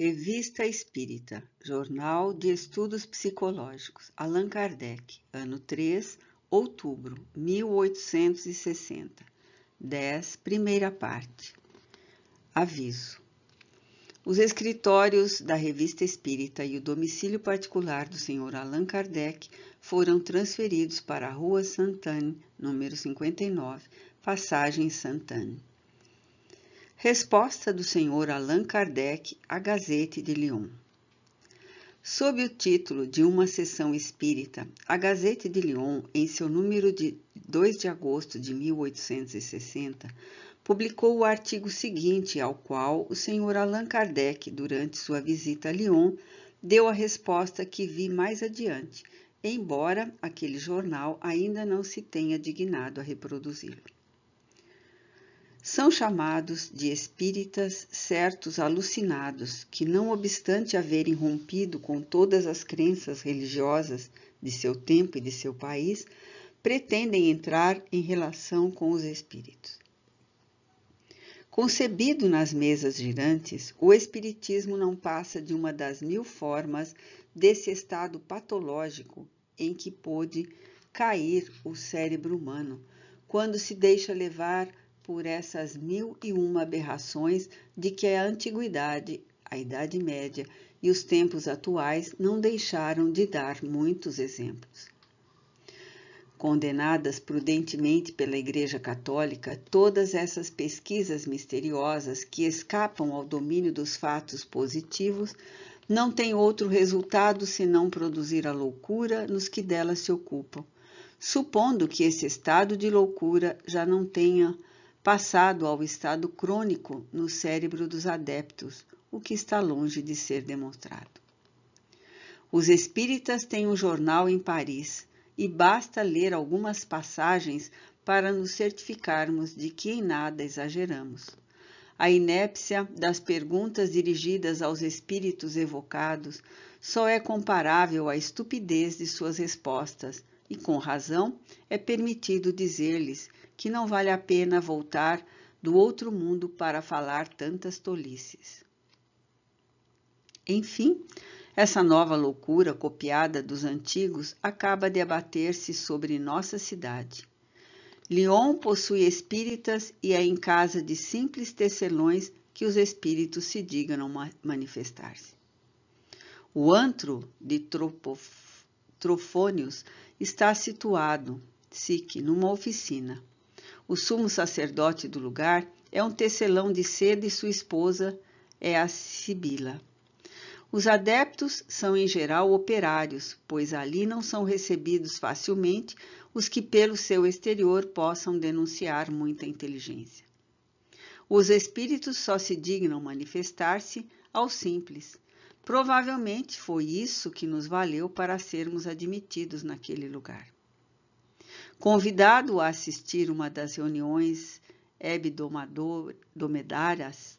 Revista Espírita, Jornal de Estudos Psicológicos, Allan Kardec, ano 3, outubro 1860. 10, primeira parte. Aviso. Os escritórios da Revista Espírita e o domicílio particular do Sr. Allan Kardec foram transferidos para a Rua Santane, número 59, passagem Santane. Resposta do Sr. Allan Kardec à Gazete de Lyon. Sob o título de Uma Sessão Espírita, a Gazete de Lyon, em seu número de 2 de agosto de 1860, publicou o artigo seguinte, ao qual o Sr. Allan Kardec, durante sua visita a Lyon, deu a resposta que vi mais adiante, embora aquele jornal ainda não se tenha dignado a reproduzi-lo. São chamados de espíritas certos alucinados, que, não obstante haverem rompido com todas as crenças religiosas de seu tempo e de seu país, pretendem entrar em relação com os espíritos. Concebido nas mesas girantes, o Espiritismo não passa de uma das mil formas desse estado patológico em que pôde cair o cérebro humano, quando se deixa levar por essas mil e uma aberrações de que é a antiguidade, a Idade Média e os tempos atuais não deixaram de dar muitos exemplos. Condenadas prudentemente pela Igreja Católica, todas essas pesquisas misteriosas que escapam ao domínio dos fatos positivos não têm outro resultado senão produzir a loucura nos que delas se ocupam, supondo que esse estado de loucura já não tenha passado ao estado crônico no cérebro dos adeptos, o que está longe de ser demonstrado. Os espíritas têm um jornal em Paris e basta ler algumas passagens para nos certificarmos de que em nada exageramos. A inépcia das perguntas dirigidas aos espíritos evocados só é comparável à estupidez de suas respostas e com razão, é permitido dizer-lhes que não vale a pena voltar do outro mundo para falar tantas tolices. Enfim, essa nova loucura copiada dos antigos acaba de abater-se sobre nossa cidade. Lyon possui espíritas e é em casa de simples tecelões que os espíritos se dignam manifestar-se. O antro de Tropof Trofônios está situado, sique, numa oficina. O sumo sacerdote do lugar é um tecelão de seda e sua esposa é a Sibila. Os adeptos são em geral operários, pois ali não são recebidos facilmente os que, pelo seu exterior, possam denunciar muita inteligência. Os espíritos só se dignam manifestar-se aos simples, Provavelmente foi isso que nos valeu para sermos admitidos naquele lugar. Convidado a assistir uma das reuniões hebdomadárias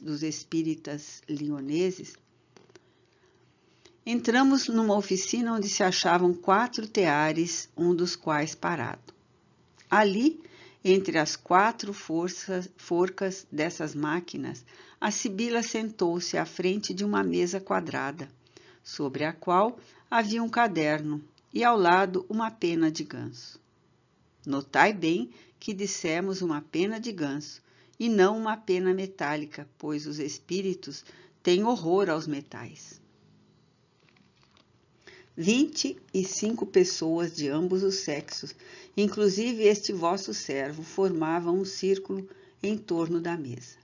dos espíritas lioneses, entramos numa oficina onde se achavam quatro teares, um dos quais parado. Ali entre as quatro forças, forcas dessas máquinas, a Sibila sentou-se à frente de uma mesa quadrada, sobre a qual havia um caderno e ao lado uma pena de ganso. Notai bem que dissemos uma pena de ganso e não uma pena metálica, pois os espíritos têm horror aos metais. 25 pessoas de ambos os sexos, inclusive este vosso servo, formavam um círculo em torno da mesa.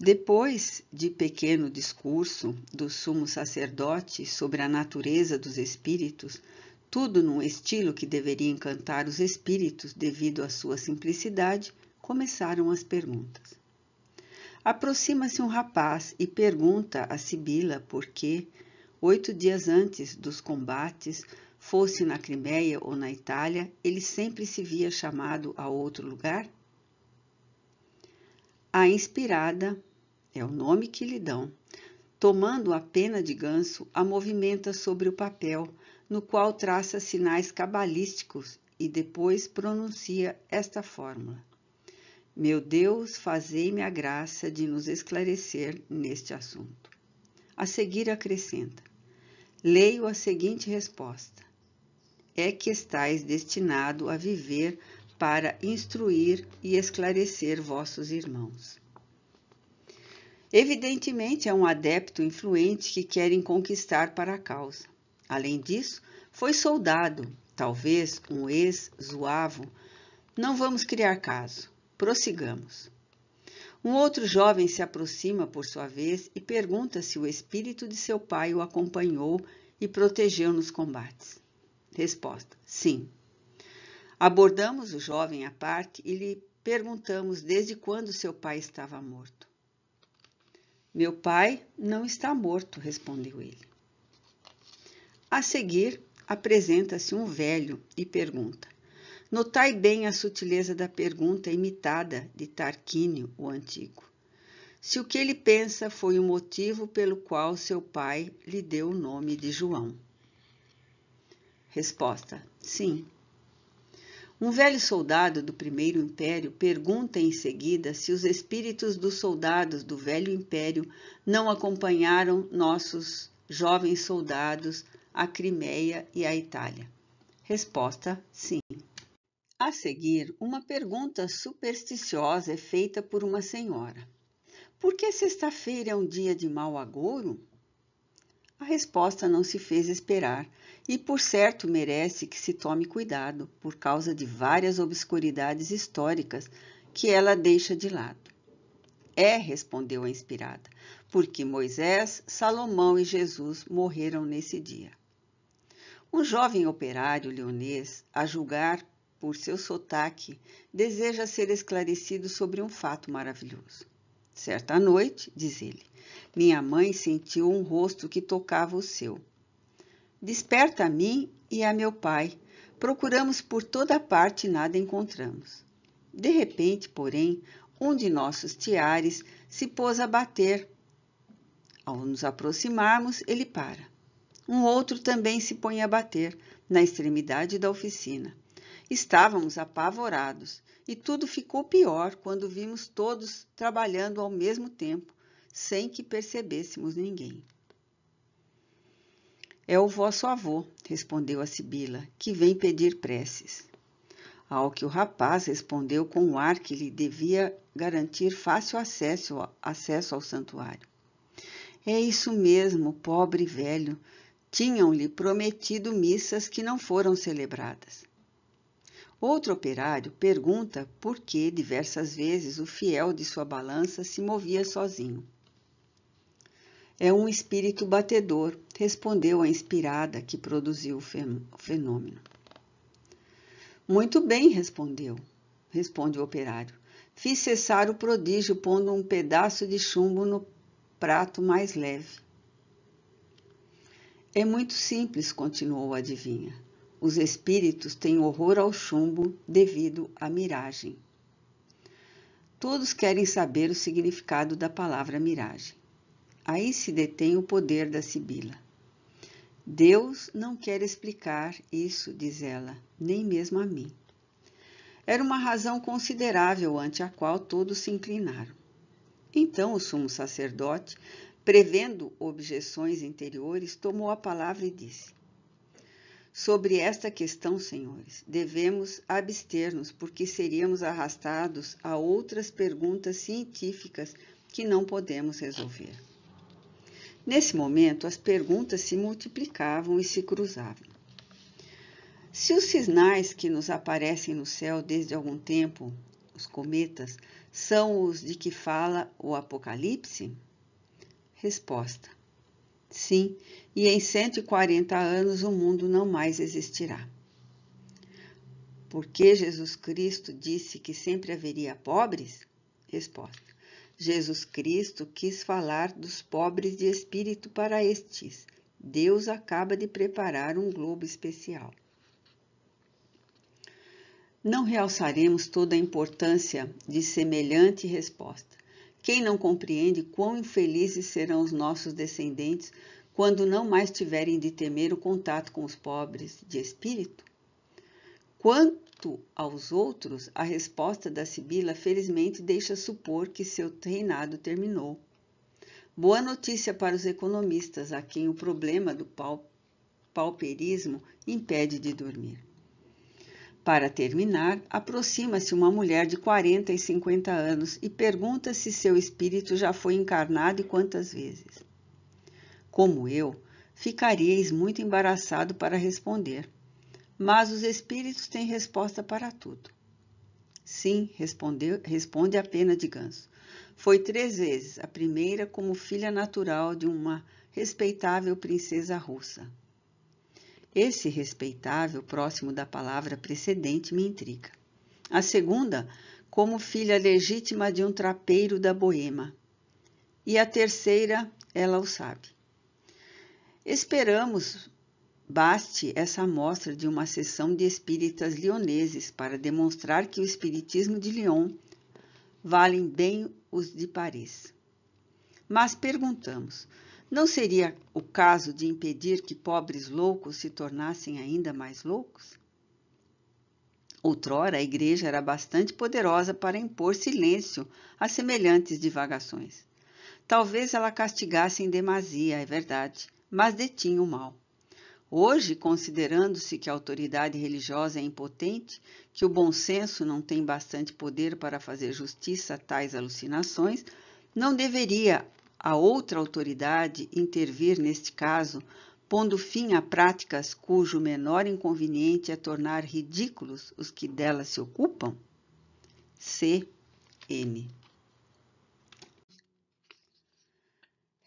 Depois de pequeno discurso do sumo sacerdote sobre a natureza dos espíritos, tudo num estilo que deveria encantar os espíritos devido à sua simplicidade, começaram as perguntas. Aproxima-se um rapaz e pergunta a Sibila por que, oito dias antes dos combates, fosse na Crimeia ou na Itália, ele sempre se via chamado a outro lugar? A inspirada é o nome que lhe dão. Tomando a pena de ganso, a movimenta sobre o papel, no qual traça sinais cabalísticos e depois pronuncia esta fórmula: Meu Deus, fazei-me a graça de nos esclarecer neste assunto. A seguir acrescenta: leio a seguinte resposta: É que estais destinado a viver para instruir e esclarecer vossos irmãos. Evidentemente, é um adepto influente que querem conquistar para a causa. Além disso, foi soldado, talvez um ex-zuavo. Não vamos criar caso. Prossigamos. Um outro jovem se aproxima, por sua vez, e pergunta se o espírito de seu pai o acompanhou e protegeu nos combates. Resposta: Sim. Abordamos o jovem à parte e lhe perguntamos desde quando seu pai estava morto. Meu pai não está morto, respondeu ele. A seguir, apresenta-se um velho e pergunta: Notai bem a sutileza da pergunta imitada de Tarquínio, o antigo. Se o que ele pensa foi o motivo pelo qual seu pai lhe deu o nome de João. Resposta: Sim. Um velho soldado do primeiro império pergunta em seguida se os espíritos dos soldados do velho império não acompanharam nossos jovens soldados à Crimeia e à Itália. Resposta: sim. A seguir, uma pergunta supersticiosa é feita por uma senhora: Por que sexta-feira é um dia de mau agouro? A resposta não se fez esperar e, por certo, merece que se tome cuidado por causa de várias obscuridades históricas que ela deixa de lado. É, respondeu a inspirada, porque Moisés, Salomão e Jesus morreram nesse dia. Um jovem operário leonês, a julgar por seu sotaque, deseja ser esclarecido sobre um fato maravilhoso. Certa noite, diz ele, minha mãe sentiu um rosto que tocava o seu. Desperta a mim e a meu pai. Procuramos por toda parte e nada encontramos. De repente, porém, um de nossos tiares se pôs a bater. Ao nos aproximarmos, ele para. Um outro também se põe a bater na extremidade da oficina. Estávamos apavorados e tudo ficou pior quando vimos todos trabalhando ao mesmo tempo, sem que percebêssemos ninguém. É o vosso avô, respondeu a Sibila, que vem pedir preces. Ao que o rapaz respondeu com um ar que lhe devia garantir fácil acesso, acesso ao santuário. É isso mesmo, pobre velho. Tinham-lhe prometido missas que não foram celebradas. Outro operário pergunta por que diversas vezes o fiel de sua balança se movia sozinho. É um espírito batedor, respondeu a inspirada que produziu o fenômeno. Muito bem, respondeu, responde o operário. Fiz cessar o prodígio pondo um pedaço de chumbo no prato mais leve. É muito simples, continuou a adivinha. Os espíritos têm horror ao chumbo devido à miragem. Todos querem saber o significado da palavra miragem. Aí se detém o poder da Sibila. Deus não quer explicar isso, diz ela, nem mesmo a mim. Era uma razão considerável ante a qual todos se inclinaram. Então o sumo sacerdote, prevendo objeções interiores, tomou a palavra e disse: Sobre esta questão, senhores, devemos abster-nos, porque seríamos arrastados a outras perguntas científicas que não podemos resolver. Nesse momento, as perguntas se multiplicavam e se cruzavam. Se os sinais que nos aparecem no céu desde algum tempo, os cometas, são os de que fala o Apocalipse? Resposta: Sim, e em 140 anos o mundo não mais existirá. Porque Jesus Cristo disse que sempre haveria pobres? Resposta: Jesus Cristo quis falar dos pobres de espírito para estes. Deus acaba de preparar um globo especial. Não realçaremos toda a importância de semelhante resposta. Quem não compreende quão infelizes serão os nossos descendentes quando não mais tiverem de temer o contato com os pobres de espírito? Quanto aos outros, a resposta da Sibila felizmente deixa supor que seu reinado terminou. Boa notícia para os economistas, a quem o problema do pau pauperismo impede de dormir. Para terminar, aproxima-se uma mulher de 40 e 50 anos e pergunta se seu espírito já foi encarnado e quantas vezes. Como eu, ficareis muito embaraçado para responder, mas os espíritos têm resposta para tudo. Sim, respondeu, responde a pena de ganso. Foi três vezes, a primeira como filha natural de uma respeitável princesa russa, esse respeitável próximo da palavra precedente me intriga. A segunda, como filha legítima de um trapeiro da Boema. E a terceira, ela o sabe. Esperamos baste essa amostra de uma sessão de espíritas lioneses para demonstrar que o espiritismo de Lyon valem bem os de Paris. Mas perguntamos: não seria o caso de impedir que pobres loucos se tornassem ainda mais loucos? Outrora, a Igreja era bastante poderosa para impor silêncio a semelhantes divagações. Talvez ela castigasse em demasia, é verdade, mas detinha o mal. Hoje, considerando-se que a autoridade religiosa é impotente, que o bom senso não tem bastante poder para fazer justiça a tais alucinações, não deveria a outra autoridade intervir neste caso, pondo fim a práticas cujo menor inconveniente é tornar ridículos os que delas se ocupam? C. N.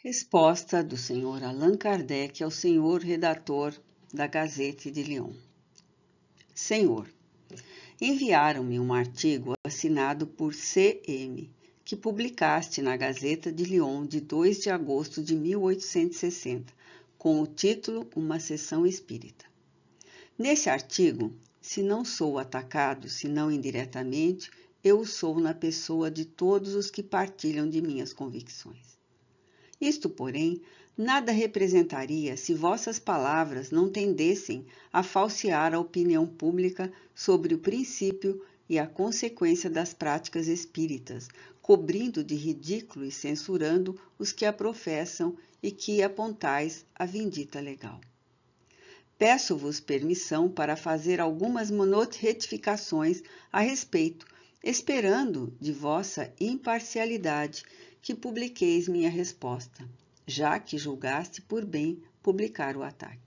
Resposta do senhor Allan Kardec ao senhor redator da Gazete de Lyon. Senhor, enviaram-me um artigo assinado por C.M que publicaste na Gazeta de Lyon de 2 de agosto de 1860, com o título Uma Sessão Espírita. Nesse artigo, se não sou atacado, se não indiretamente, eu sou na pessoa de todos os que partilham de minhas convicções. Isto, porém, nada representaria se vossas palavras não tendessem a falsear a opinião pública sobre o princípio e a consequência das práticas espíritas, cobrindo de ridículo e censurando os que a professam e que apontais a vindita legal. Peço-vos permissão para fazer algumas retificações a respeito, esperando de vossa imparcialidade que publiqueis minha resposta, já que julgaste por bem publicar o ataque.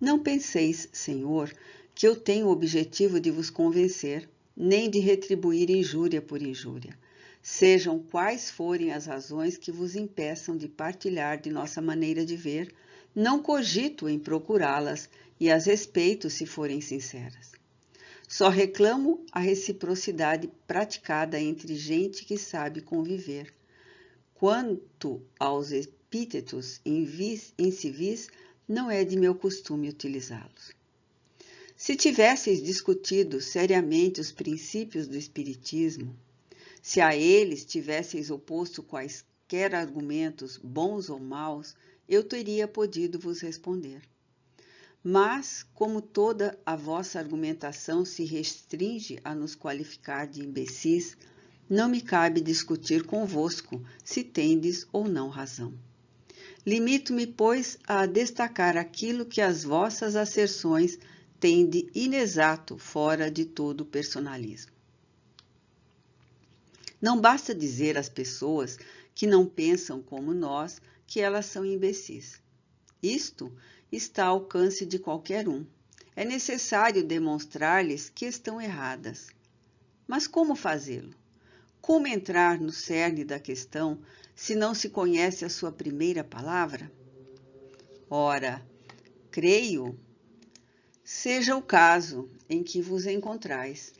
Não penseis, Senhor, que eu tenho o objetivo de vos convencer, nem de retribuir injúria por injúria, sejam quais forem as razões que vos impeçam de partilhar de nossa maneira de ver, não cogito em procurá-las e as respeito se forem sinceras. Só reclamo a reciprocidade praticada entre gente que sabe conviver. Quanto aos epítetos invis, incivis, não é de meu costume utilizá-los. Se tivesseis discutido seriamente os princípios do Espiritismo, se a eles tivesseis oposto quaisquer argumentos, bons ou maus, eu teria podido vos responder. Mas, como toda a vossa argumentação se restringe a nos qualificar de imbecis, não me cabe discutir convosco se tendes ou não razão. Limito-me, pois, a destacar aquilo que as vossas asserções tem de inexato fora de todo personalismo. Não basta dizer às pessoas que não pensam como nós que elas são imbecis. Isto está ao alcance de qualquer um. É necessário demonstrar-lhes que estão erradas. Mas como fazê-lo? Como entrar no cerne da questão se não se conhece a sua primeira palavra? Ora, creio seja o caso em que vos encontrais,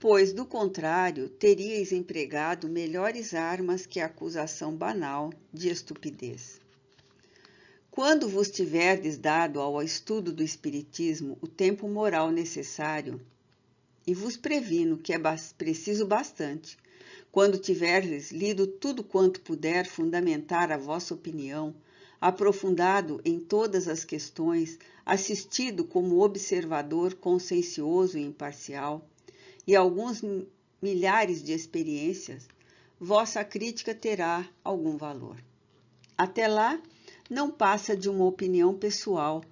pois, do contrário, teríeis empregado melhores armas que a acusação banal de estupidez. Quando vos tiverdes dado ao estudo do Espiritismo o tempo moral necessário, e vos previno que é preciso bastante, quando tiverdes lido tudo quanto puder fundamentar a vossa opinião, aprofundado em todas as questões, assistido como observador consciencioso e imparcial, e alguns milhares de experiências, vossa crítica terá algum valor. Até lá, não passa de uma opinião pessoal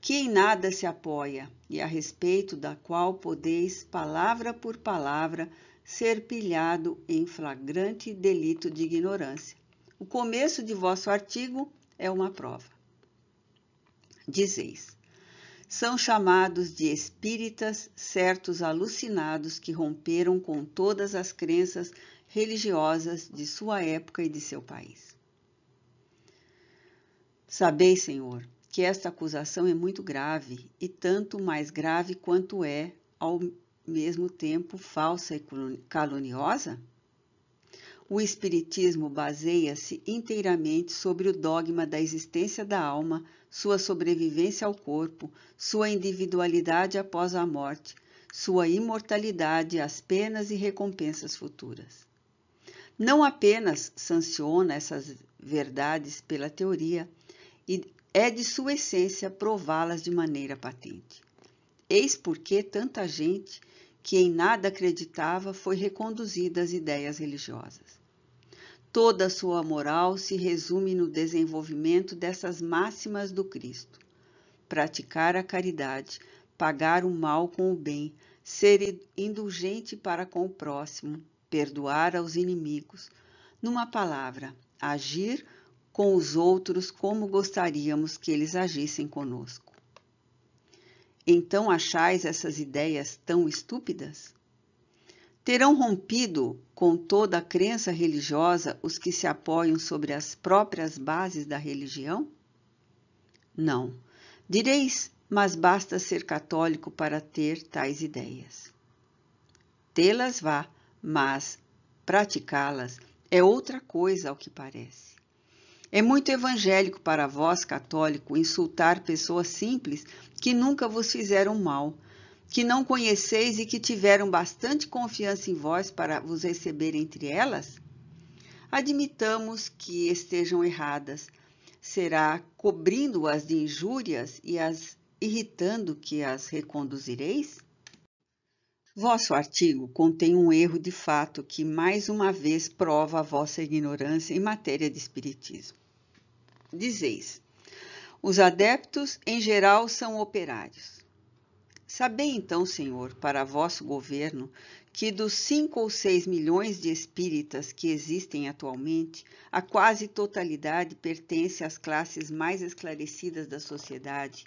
que em nada se apoia e a respeito da qual podeis, palavra por palavra, ser pilhado em flagrante delito de ignorância. O começo de vosso artigo é uma prova. Dizeis: são chamados de espíritas certos alucinados que romperam com todas as crenças religiosas de sua época e de seu país. Sabeis, Senhor, que esta acusação é muito grave e tanto mais grave quanto é, ao mesmo tempo, falsa e caluniosa? o Espiritismo baseia-se inteiramente sobre o dogma da existência da alma, sua sobrevivência ao corpo, sua individualidade após a morte, sua imortalidade, as penas e recompensas futuras. Não apenas sanciona essas verdades pela teoria, é de sua essência prová-las de maneira patente. Eis por que tanta gente que em nada acreditava foi reconduzida às ideias religiosas. Toda a sua moral se resume no desenvolvimento dessas máximas do Cristo: praticar a caridade, pagar o mal com o bem, ser indulgente para com o próximo, perdoar aos inimigos. Numa palavra, agir com os outros como gostaríamos que eles agissem conosco. Então achais essas ideias tão estúpidas? Terão rompido com toda a crença religiosa os que se apoiam sobre as próprias bases da religião? Não. Direis, mas basta ser católico para ter tais ideias. Tê-las vá, mas praticá-las é outra coisa ao que parece. É muito evangélico para vós, católico, insultar pessoas simples que nunca vos fizeram mal, que não conheceis e que tiveram bastante confiança em vós para vos receber entre elas? Admitamos que estejam erradas. Será cobrindo-as de injúrias e as irritando que as reconduzireis? Vosso artigo contém um erro de fato que mais uma vez prova a vossa ignorância em matéria de espiritismo. Dizeis: os adeptos em geral são operários Sabei então, Senhor, para vosso governo, que dos cinco ou seis milhões de espíritas que existem atualmente, a quase totalidade pertence às classes mais esclarecidas da sociedade.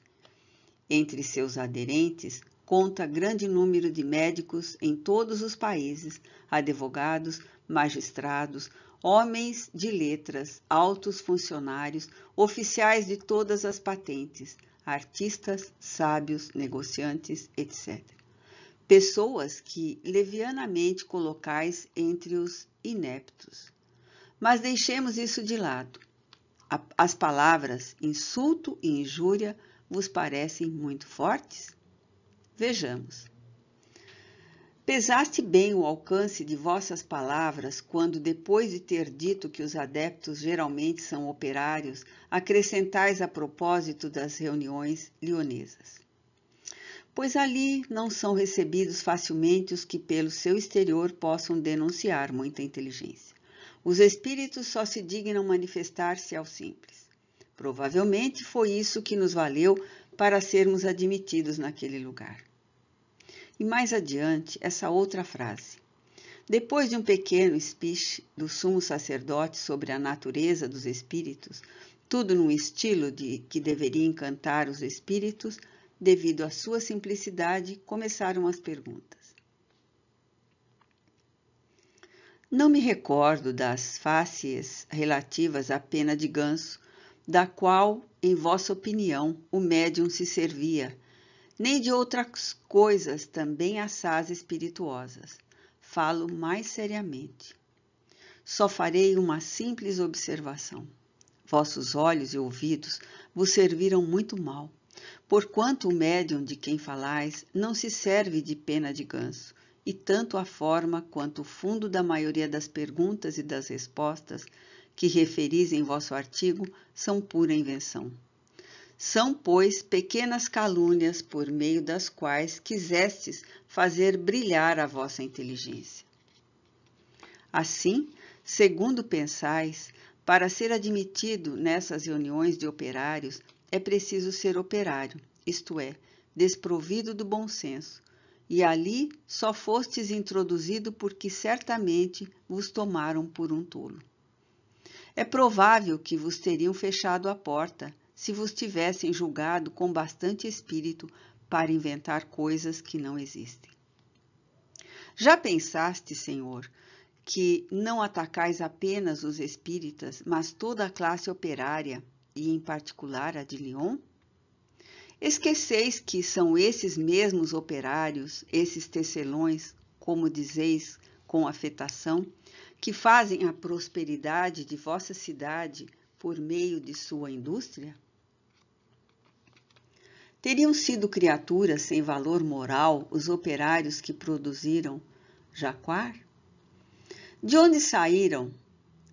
Entre seus aderentes, conta grande número de médicos em todos os países, advogados, magistrados, homens de letras, altos funcionários, oficiais de todas as patentes artistas, sábios, negociantes, etc. Pessoas que levianamente colocais entre os ineptos. Mas deixemos isso de lado. As palavras insulto e injúria vos parecem muito fortes? Vejamos. Pesaste bem o alcance de vossas palavras quando, depois de ter dito que os adeptos geralmente são operários, acrescentais a propósito das reuniões lionesas. Pois ali não são recebidos facilmente os que, pelo seu exterior, possam denunciar muita inteligência. Os espíritos só se dignam manifestar-se ao simples. Provavelmente foi isso que nos valeu para sermos admitidos naquele lugar e mais adiante essa outra frase. Depois de um pequeno speech do sumo sacerdote sobre a natureza dos espíritos, tudo num estilo de que deveria encantar os espíritos, devido à sua simplicidade, começaram as perguntas. Não me recordo das faces relativas à pena de ganso, da qual, em vossa opinião, o médium se servia nem de outras coisas também assaz espirituosas. Falo mais seriamente. Só farei uma simples observação. Vossos olhos e ouvidos vos serviram muito mal, porquanto o médium de quem falais não se serve de pena de ganso, e tanto a forma quanto o fundo da maioria das perguntas e das respostas que referis em vosso artigo são pura invenção. São, pois, pequenas calúnias por meio das quais quisestes fazer brilhar a vossa inteligência. Assim, segundo pensais, para ser admitido nessas reuniões de operários, é preciso ser operário, isto é, desprovido do bom senso, e ali só fostes introduzido porque certamente vos tomaram por um tolo. É provável que vos teriam fechado a porta, se vos tivessem julgado com bastante espírito para inventar coisas que não existem. Já pensaste, Senhor, que não atacais apenas os espíritas, mas toda a classe operária, e em particular a de Lyon? Esqueceis que são esses mesmos operários, esses tecelões, como dizeis com afetação, que fazem a prosperidade de vossa cidade por meio de sua indústria? Teriam sido criaturas sem valor moral os operários que produziram Jaquar? De onde saíram,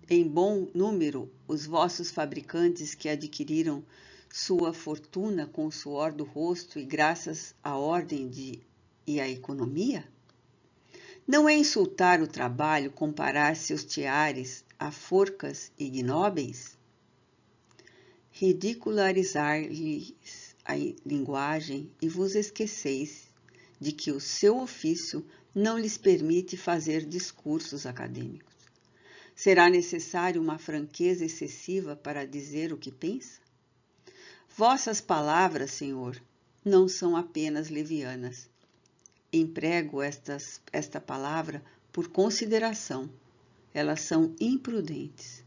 em bom número, os vossos fabricantes que adquiriram sua fortuna com o suor do rosto e graças à ordem de, e à economia? Não é insultar o trabalho comparar seus tiares a forcas ignóbeis? Ridicularizar-lhes a linguagem e vos esqueceis de que o seu ofício não lhes permite fazer discursos acadêmicos. Será necessário uma franqueza excessiva para dizer o que pensa? Vossas palavras, Senhor, não são apenas levianas. Emprego estas, esta palavra por consideração. Elas são imprudentes.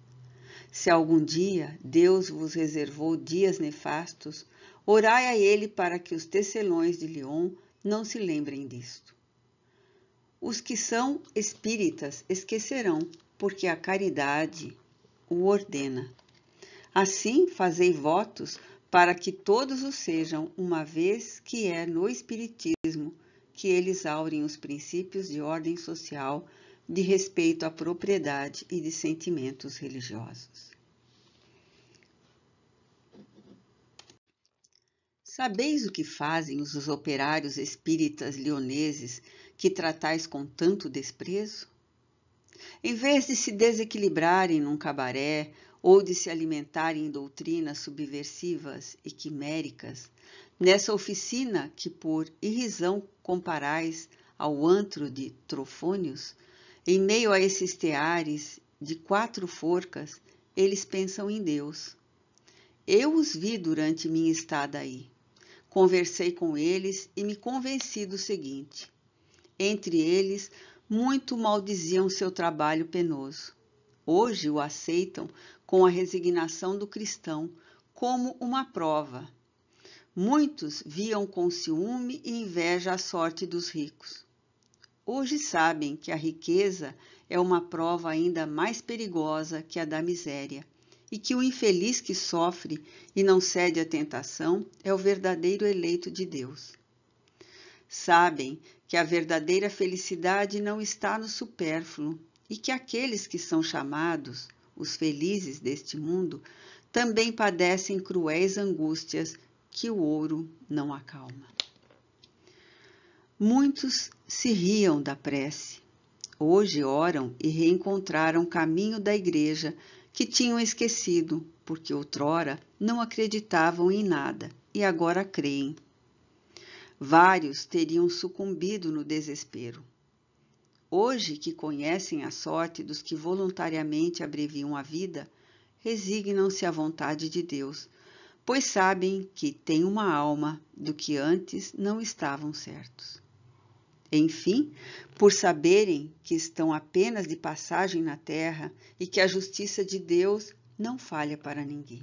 Se algum dia Deus vos reservou dias nefastos Orai a ele para que os tecelões de Lyon não se lembrem disto. Os que são espíritas esquecerão, porque a caridade o ordena. Assim fazei votos para que todos o sejam, uma vez que é no Espiritismo que eles aurem os princípios de ordem social de respeito à propriedade e de sentimentos religiosos. Sabeis o que fazem os operários espíritas lioneses que tratais com tanto desprezo? Em vez de se desequilibrarem num cabaré ou de se alimentarem em doutrinas subversivas e quiméricas, nessa oficina que por irrisão comparais ao antro de trofônios, em meio a esses teares de quatro forcas, eles pensam em Deus. Eu os vi durante minha estada aí. Conversei com eles e me convenci do seguinte: entre eles, muito maldiziam seu trabalho penoso. Hoje o aceitam com a resignação do cristão como uma prova. Muitos viam com ciúme e inveja a sorte dos ricos. Hoje sabem que a riqueza é uma prova ainda mais perigosa que a da miséria e que o infeliz que sofre e não cede à tentação é o verdadeiro eleito de Deus. Sabem que a verdadeira felicidade não está no supérfluo e que aqueles que são chamados, os felizes deste mundo, também padecem cruéis angústias que o ouro não acalma. Muitos se riam da prece. Hoje oram e reencontraram o caminho da igreja que tinham esquecido, porque outrora não acreditavam em nada e agora creem. Vários teriam sucumbido no desespero. Hoje que conhecem a sorte dos que voluntariamente abreviam a vida, resignam-se à vontade de Deus, pois sabem que têm uma alma do que antes não estavam certos. Enfim, por saberem que estão apenas de passagem na terra e que a justiça de Deus não falha para ninguém.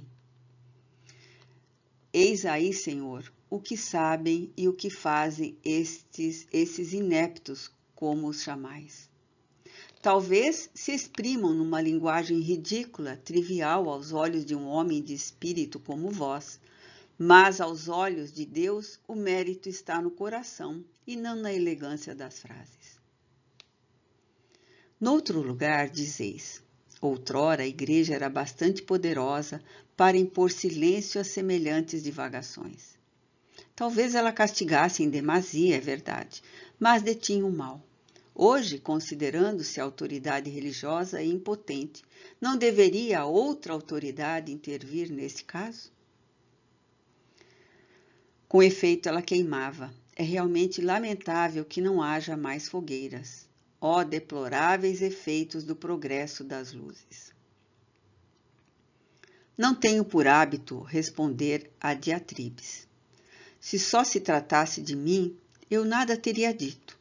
Eis aí, Senhor, o que sabem e o que fazem estes esses ineptos, como os chamais. Talvez se exprimam numa linguagem ridícula, trivial aos olhos de um homem de espírito como vós, mas aos olhos de Deus, o mérito está no coração e não na elegância das frases. Noutro lugar, dizeis: outrora a igreja era bastante poderosa para impor silêncio a semelhantes divagações. Talvez ela castigasse em demasia, é verdade, mas detinha o mal. Hoje, considerando-se a autoridade religiosa e impotente, não deveria outra autoridade intervir nesse caso? Com efeito, ela queimava. É realmente lamentável que não haja mais fogueiras. Ó oh, deploráveis efeitos do progresso das luzes! Não tenho por hábito responder a diatribes. Se só se tratasse de mim, eu nada teria dito,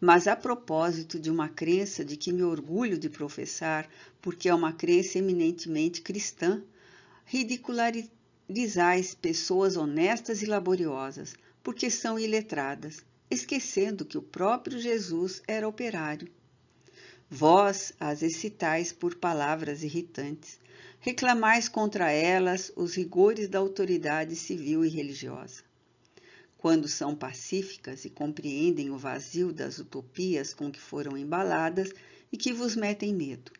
mas a propósito de uma crença de que me orgulho de professar, porque é uma crença eminentemente cristã, Lisais pessoas honestas e laboriosas, porque são iletradas, esquecendo que o próprio Jesus era operário. Vós as excitais por palavras irritantes, reclamais contra elas os rigores da autoridade civil e religiosa. Quando são pacíficas e compreendem o vazio das utopias com que foram embaladas e que vos metem medo.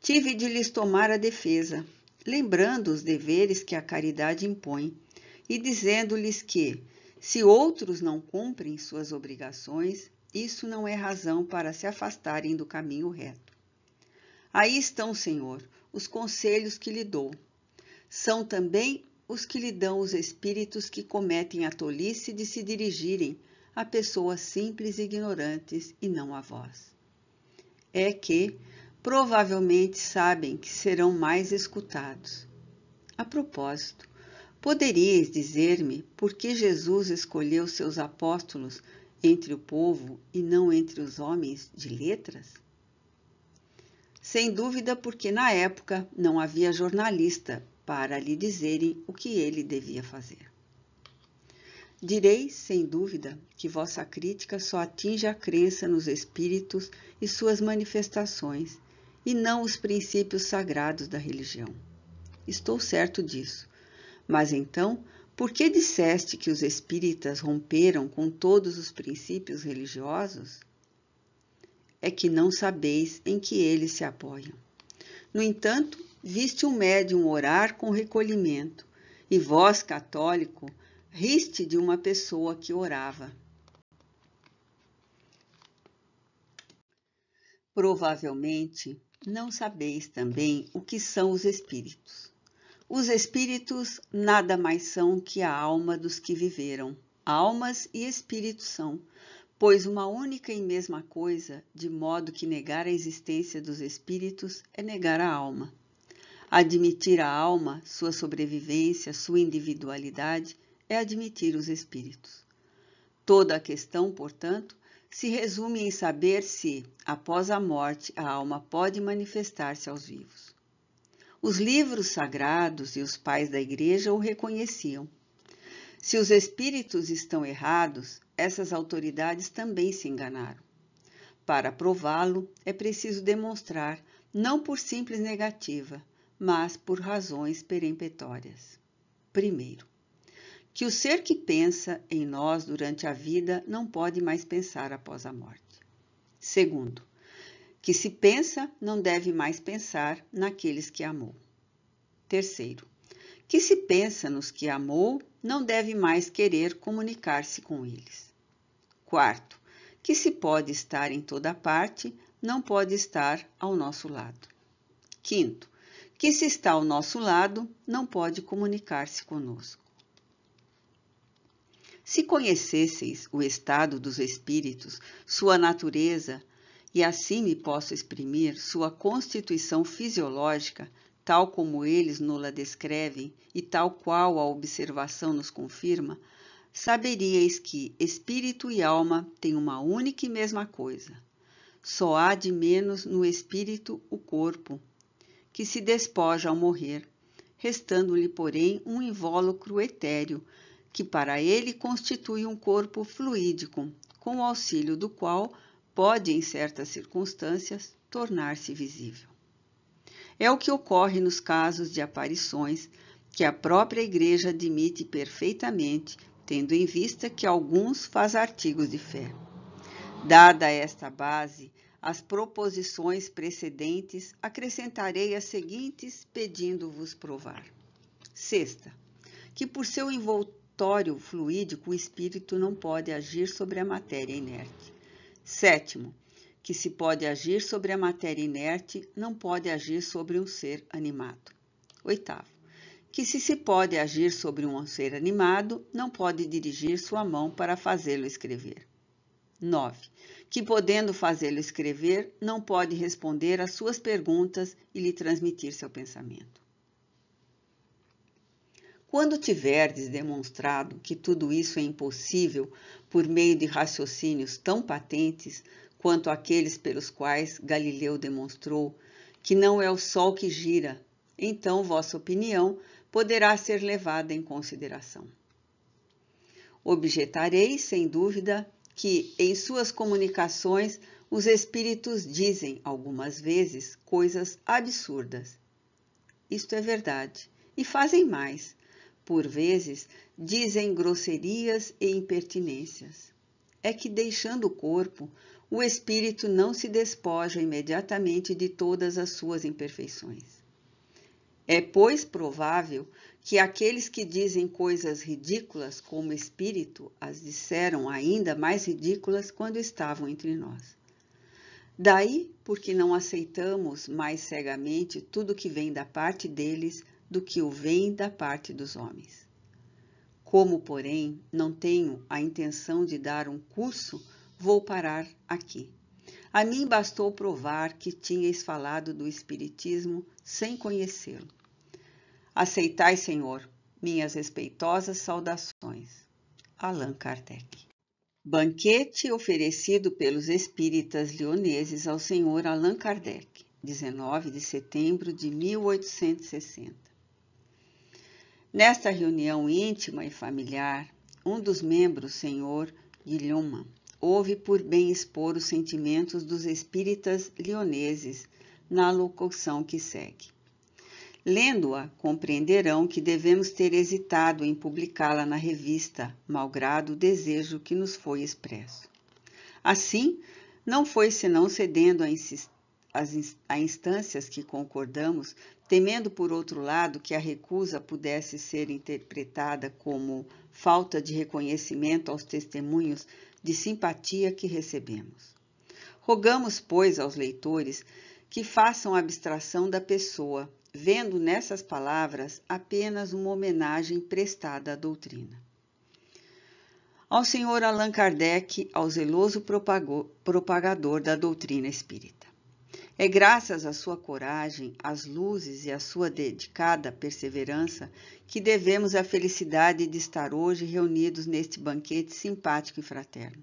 Tive de lhes tomar a defesa, lembrando os deveres que a caridade impõe e dizendo-lhes que, se outros não cumprem suas obrigações, isso não é razão para se afastarem do caminho reto. Aí estão, Senhor, os conselhos que lhe dou. São também os que lhe dão os espíritos que cometem a tolice de se dirigirem a pessoas simples e ignorantes e não a vós. É que, provavelmente sabem que serão mais escutados. A propósito, poderias dizer-me por que Jesus escolheu seus apóstolos entre o povo e não entre os homens de letras? Sem dúvida, porque na época não havia jornalista para lhe dizerem o que ele devia fazer. Direi, sem dúvida, que vossa crítica só atinge a crença nos espíritos e suas manifestações, e não os princípios sagrados da religião. Estou certo disso. Mas então, por que disseste que os espíritas romperam com todos os princípios religiosos? É que não sabeis em que eles se apoiam. No entanto, viste um médium orar com recolhimento, e vós, católico, riste de uma pessoa que orava. Provavelmente não sabeis também o que são os espíritos. Os espíritos nada mais são que a alma dos que viveram. Almas e espíritos são, pois uma única e mesma coisa, de modo que negar a existência dos espíritos é negar a alma. Admitir a alma, sua sobrevivência, sua individualidade, é admitir os espíritos. Toda a questão, portanto, se resume em saber se, após a morte, a alma pode manifestar-se aos vivos. Os livros sagrados e os pais da Igreja o reconheciam. Se os espíritos estão errados, essas autoridades também se enganaram. Para prová-lo, é preciso demonstrar, não por simples negativa, mas por razões peremptórias. Primeiro, que o ser que pensa em nós durante a vida não pode mais pensar após a morte. Segundo, que se pensa não deve mais pensar naqueles que amou. Terceiro, que se pensa nos que amou não deve mais querer comunicar-se com eles. Quarto, que se pode estar em toda parte, não pode estar ao nosso lado. Quinto, que se está ao nosso lado, não pode comunicar-se conosco. Se conhecesseis o estado dos espíritos, sua natureza, e assim me posso exprimir sua constituição fisiológica, tal como eles nula descrevem e tal qual a observação nos confirma, saberíeis que espírito e alma têm uma única e mesma coisa. Só há de menos no espírito o corpo, que se despoja ao morrer, restando-lhe, porém, um invólucro etéreo que para ele constitui um corpo fluídico, com o auxílio do qual pode, em certas circunstâncias, tornar-se visível. É o que ocorre nos casos de aparições que a própria Igreja admite perfeitamente, tendo em vista que alguns faz artigos de fé. Dada esta base, as proposições precedentes, acrescentarei as seguintes, pedindo-vos provar. Sexta, que por seu envoltório notório fluídico, o espírito não pode agir sobre a matéria inerte. Sétimo, que se pode agir sobre a matéria inerte, não pode agir sobre um ser animado. Oitavo, que se se pode agir sobre um ser animado, não pode dirigir sua mão para fazê-lo escrever. 9. Que podendo fazê-lo escrever, não pode responder às suas perguntas e lhe transmitir seu pensamento. Quando tiverdes demonstrado que tudo isso é impossível por meio de raciocínios tão patentes quanto aqueles pelos quais Galileu demonstrou que não é o Sol que gira, então vossa opinião poderá ser levada em consideração. Objetarei, sem dúvida, que em suas comunicações os espíritos dizem algumas vezes coisas absurdas. Isto é verdade, e fazem mais por vezes, dizem grosserias e impertinências. É que, deixando o corpo, o espírito não se despoja imediatamente de todas as suas imperfeições. É, pois, provável que aqueles que dizem coisas ridículas como espírito as disseram ainda mais ridículas quando estavam entre nós. Daí, porque não aceitamos mais cegamente tudo que vem da parte deles, do que o vem da parte dos homens. Como, porém, não tenho a intenção de dar um curso, vou parar aqui. A mim bastou provar que tinhais falado do Espiritismo sem conhecê-lo. Aceitai, Senhor, minhas respeitosas saudações. Allan Kardec. Banquete oferecido pelos espíritas leoneses ao senhor Allan Kardec, 19 de setembro de 1860. Nesta reunião íntima e familiar, um dos membros, senhor Guilhoma, houve por bem expor os sentimentos dos espíritas lioneses na locução que segue. Lendo-a, compreenderão que devemos ter hesitado em publicá-la na revista, malgrado o desejo que nos foi expresso. Assim, não foi senão cedendo à insistência as, a instâncias que concordamos, temendo, por outro lado, que a recusa pudesse ser interpretada como falta de reconhecimento aos testemunhos de simpatia que recebemos. Rogamos, pois, aos leitores que façam abstração da pessoa, vendo nessas palavras apenas uma homenagem prestada à doutrina. Ao senhor Allan Kardec, ao zeloso propagador da doutrina espírita. É graças à sua coragem, às luzes e à sua dedicada perseverança que devemos a felicidade de estar hoje reunidos neste banquete simpático e fraterno.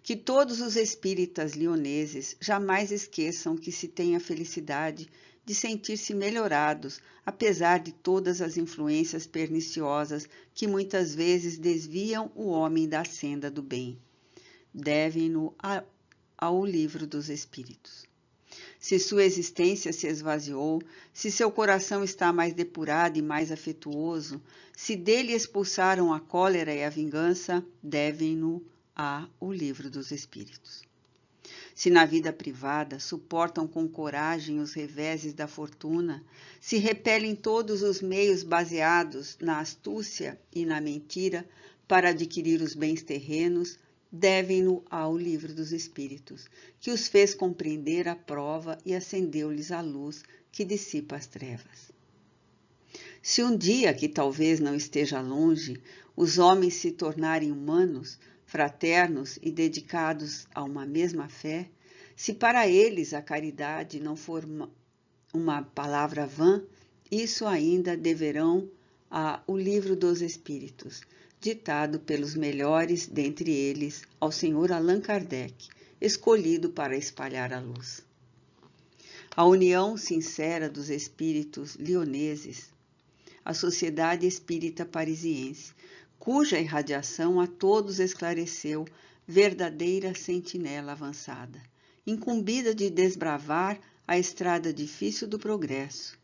Que todos os espíritas lioneses jamais esqueçam que se tem a felicidade de sentir-se melhorados, apesar de todas as influências perniciosas que muitas vezes desviam o homem da senda do bem. Devem-no ao livro dos Espíritos se sua existência se esvaziou, se seu coração está mais depurado e mais afetuoso, se dele expulsaram a cólera e a vingança, devem-no a o livro dos espíritos. Se na vida privada suportam com coragem os reveses da fortuna, se repelem todos os meios baseados na astúcia e na mentira para adquirir os bens terrenos, devem-no ao livro dos Espíritos, que os fez compreender a prova e acendeu-lhes a luz que dissipa as trevas. Se um dia, que talvez não esteja longe, os homens se tornarem humanos, fraternos e dedicados a uma mesma fé, se para eles a caridade não for uma palavra vã, isso ainda deverão a o livro dos Espíritos, ditado pelos melhores dentre eles ao senhor Allan Kardec, escolhido para espalhar a luz. A união sincera dos espíritos lioneses, a Sociedade Espírita Parisiense, cuja irradiação a todos esclareceu verdadeira sentinela avançada, incumbida de desbravar a estrada difícil do progresso.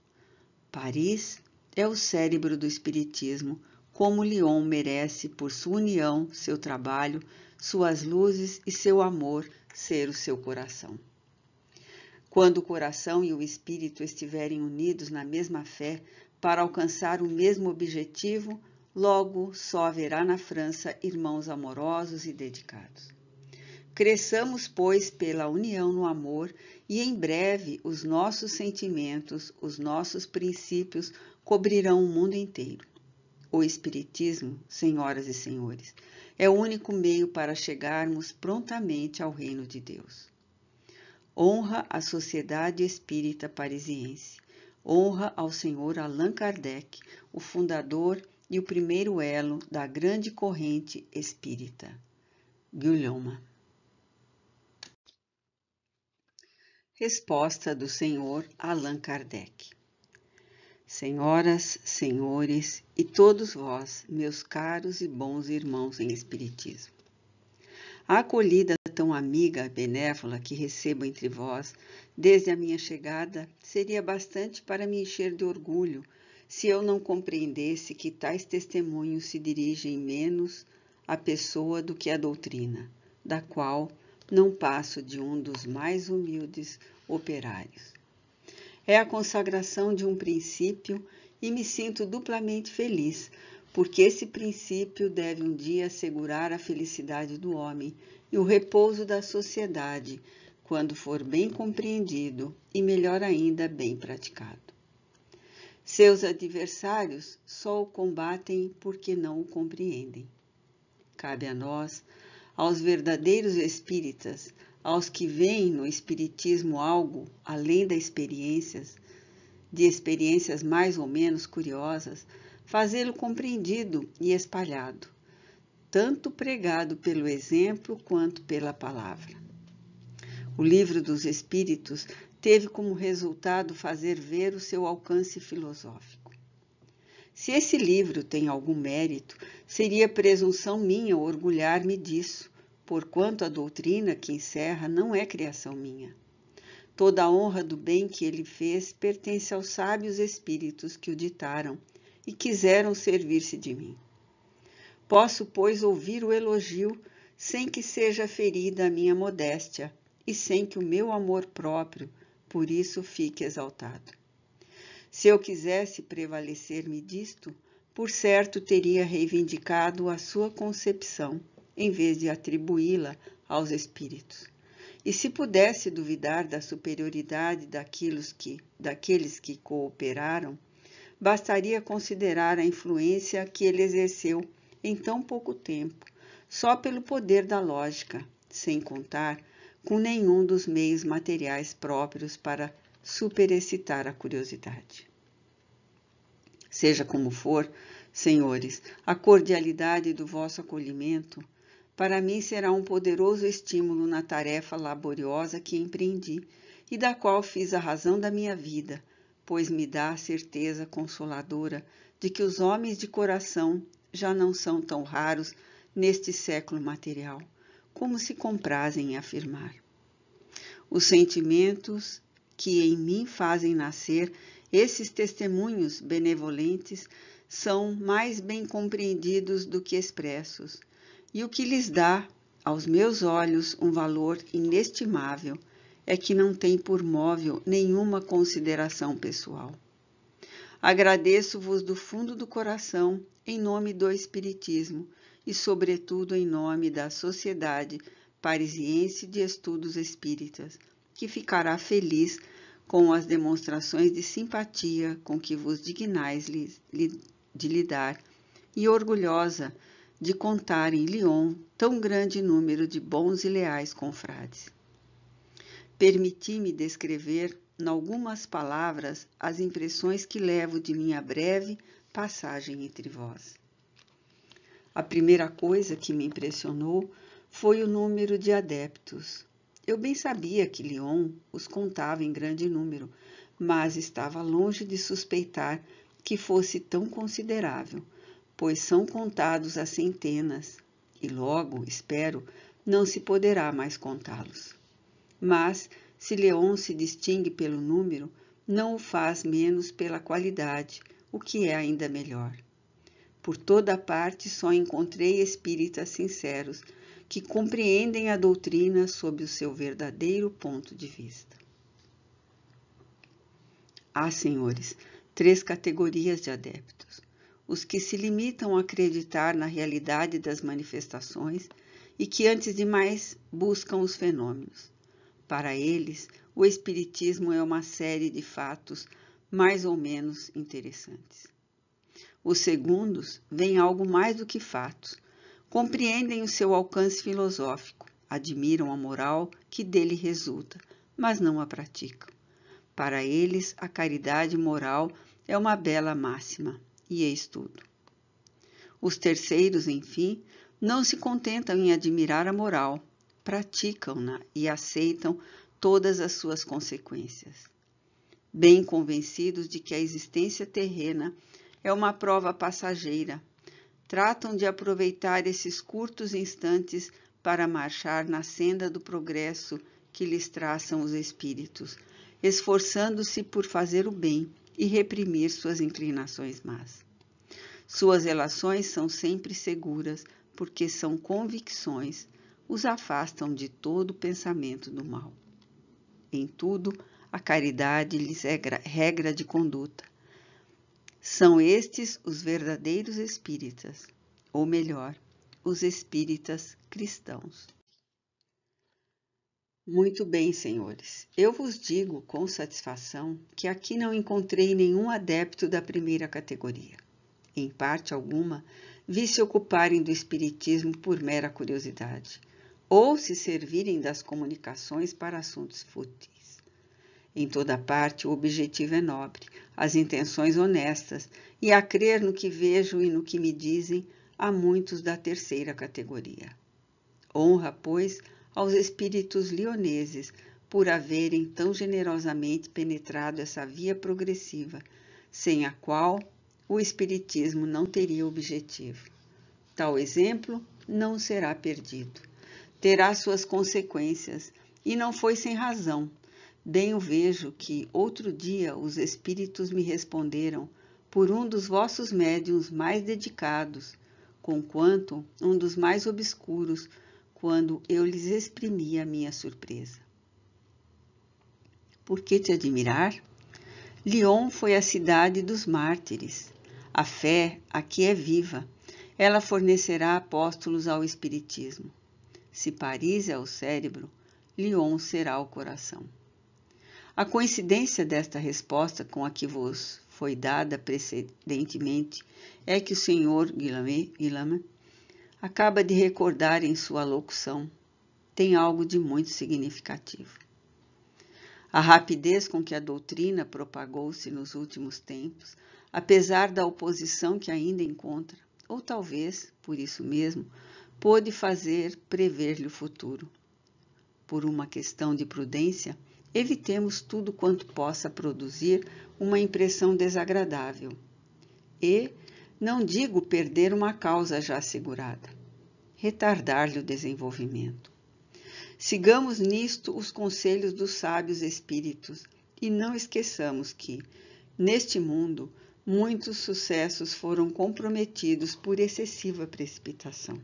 Paris é o cérebro do espiritismo, como Lyon merece, por sua união, seu trabalho, suas luzes e seu amor, ser o seu coração. Quando o coração e o espírito estiverem unidos na mesma fé para alcançar o mesmo objetivo, logo só haverá na França irmãos amorosos e dedicados. Cresçamos, pois, pela união no amor e em breve os nossos sentimentos, os nossos princípios cobrirão o mundo inteiro. O Espiritismo, senhoras e senhores, é o único meio para chegarmos prontamente ao reino de Deus. Honra à Sociedade Espírita Parisiense, honra ao senhor Allan Kardec, o fundador e o primeiro elo da grande corrente espírita. Guilhoma. Resposta do senhor Allan Kardec. Senhoras, senhores e todos vós, meus caros e bons irmãos em Espiritismo. A acolhida tão amiga e benévola que recebo entre vós desde a minha chegada seria bastante para me encher de orgulho se eu não compreendesse que tais testemunhos se dirigem menos à pessoa do que à doutrina, da qual não passo de um dos mais humildes operários. É a consagração de um princípio e me sinto duplamente feliz, porque esse princípio deve um dia assegurar a felicidade do homem e o repouso da sociedade, quando for bem compreendido e, melhor ainda, bem praticado. Seus adversários só o combatem porque não o compreendem. Cabe a nós, aos verdadeiros espíritas, aos que veem no Espiritismo algo além das experiências, de experiências mais ou menos curiosas, fazê-lo compreendido e espalhado, tanto pregado pelo exemplo quanto pela palavra. O Livro dos Espíritos teve como resultado fazer ver o seu alcance filosófico. Se esse livro tem algum mérito, seria presunção minha orgulhar-me disso porquanto a doutrina que encerra não é criação minha. Toda a honra do bem que ele fez pertence aos sábios espíritos que o ditaram e quiseram servir-se de mim. Posso, pois, ouvir o elogio sem que seja ferida a minha modéstia e sem que o meu amor próprio por isso fique exaltado. Se eu quisesse prevalecer-me disto, por certo teria reivindicado a sua concepção em vez de atribuí-la aos espíritos. E se pudesse duvidar da superioridade daqueles que, daqueles que cooperaram, bastaria considerar a influência que ele exerceu em tão pouco tempo, só pelo poder da lógica, sem contar com nenhum dos meios materiais próprios para superexcitar a curiosidade. Seja como for, senhores, a cordialidade do vosso acolhimento para mim será um poderoso estímulo na tarefa laboriosa que empreendi e da qual fiz a razão da minha vida, pois me dá a certeza consoladora de que os homens de coração já não são tão raros neste século material, como se comprazem em afirmar. Os sentimentos que em mim fazem nascer esses testemunhos benevolentes são mais bem compreendidos do que expressos, e o que lhes dá aos meus olhos um valor inestimável é que não tem por móvel nenhuma consideração pessoal. Agradeço-vos do fundo do coração, em nome do Espiritismo e, sobretudo, em nome da Sociedade Parisiense de Estudos Espíritas, que ficará feliz com as demonstrações de simpatia com que vos dignais de lidar e orgulhosa de contar em Lyon tão grande número de bons e leais confrades. Permiti-me descrever, em algumas palavras, as impressões que levo de minha breve passagem entre vós. A primeira coisa que me impressionou foi o número de adeptos. Eu bem sabia que Lyon os contava em grande número, mas estava longe de suspeitar que fosse tão considerável, pois são contados a centenas, e logo, espero, não se poderá mais contá-los. Mas, se Leon se distingue pelo número, não o faz menos pela qualidade, o que é ainda melhor. Por toda parte só encontrei espíritas sinceros que compreendem a doutrina sob o seu verdadeiro ponto de vista. Há, ah, senhores, três categorias de adeptos os que se limitam a acreditar na realidade das manifestações e que, antes de mais, buscam os fenômenos. Para eles, o Espiritismo é uma série de fatos mais ou menos interessantes. Os segundos veem algo mais do que fatos, compreendem o seu alcance filosófico, admiram a moral que dele resulta, mas não a praticam. Para eles, a caridade moral é uma bela máxima, e estudo. Os terceiros, enfim, não se contentam em admirar a moral, praticam-na e aceitam todas as suas consequências. Bem convencidos de que a existência terrena é uma prova passageira, tratam de aproveitar esses curtos instantes para marchar na senda do progresso que lhes traçam os espíritos, esforçando-se por fazer o bem e reprimir suas inclinações más. Suas relações são sempre seguras porque são convicções, os afastam de todo pensamento do mal. Em tudo, a caridade lhes é regra de conduta. São estes os verdadeiros espíritas, ou melhor, os espíritas cristãos. Muito bem, senhores. Eu vos digo com satisfação que aqui não encontrei nenhum adepto da primeira categoria. Em parte alguma, vi se ocuparem do espiritismo por mera curiosidade, ou se servirem das comunicações para assuntos fúteis. Em toda parte, o objetivo é nobre, as intenções honestas, e a crer no que vejo e no que me dizem, há muitos da terceira categoria. Honra, pois, aos espíritos lioneses por haverem tão generosamente penetrado essa via progressiva, sem a qual o espiritismo não teria objetivo. Tal exemplo não será perdido. Terá suas consequências, e não foi sem razão. Bem o vejo que outro dia os espíritos me responderam por um dos vossos médiuns mais dedicados, conquanto um dos mais obscuros, quando eu lhes exprimia minha surpresa. Por que te admirar? Lyon foi a cidade dos mártires. A fé aqui é viva. Ela fornecerá apóstolos ao Espiritismo. Se Paris é o cérebro, Lyon será o coração. A coincidência desta resposta com a que vos foi dada precedentemente é que o senhor Guillaume, Guillaume acaba de recordar em sua locução tem algo de muito significativo. A rapidez com que a doutrina propagou-se nos últimos tempos, apesar da oposição que ainda encontra, ou talvez, por isso mesmo, pôde fazer prever-lhe o futuro. Por uma questão de prudência, evitemos tudo quanto possa produzir uma impressão desagradável. E, não digo perder uma causa já assegurada, retardar-lhe o desenvolvimento. Sigamos nisto os conselhos dos sábios espíritos e não esqueçamos que, neste mundo, muitos sucessos foram comprometidos por excessiva precipitação.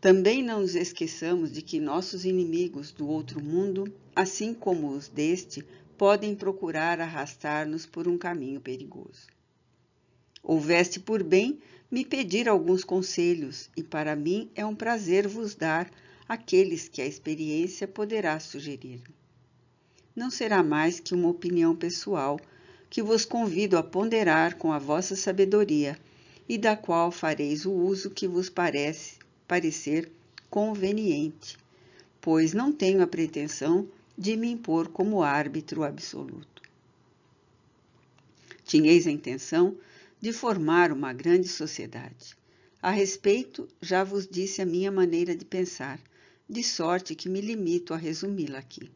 Também não nos esqueçamos de que nossos inimigos do outro mundo, assim como os deste, podem procurar arrastar-nos por um caminho perigoso. Houveste por bem me pedir alguns conselhos, e para mim é um prazer vos dar aqueles que a experiência poderá sugerir. Não será mais que uma opinião pessoal que vos convido a ponderar com a vossa sabedoria e da qual fareis o uso que vos parece parecer conveniente, pois não tenho a pretensão de me impor como árbitro absoluto. Tinheis a intenção de formar uma grande sociedade. A respeito, já vos disse a minha maneira de pensar, de sorte que me limito a resumi-la aqui.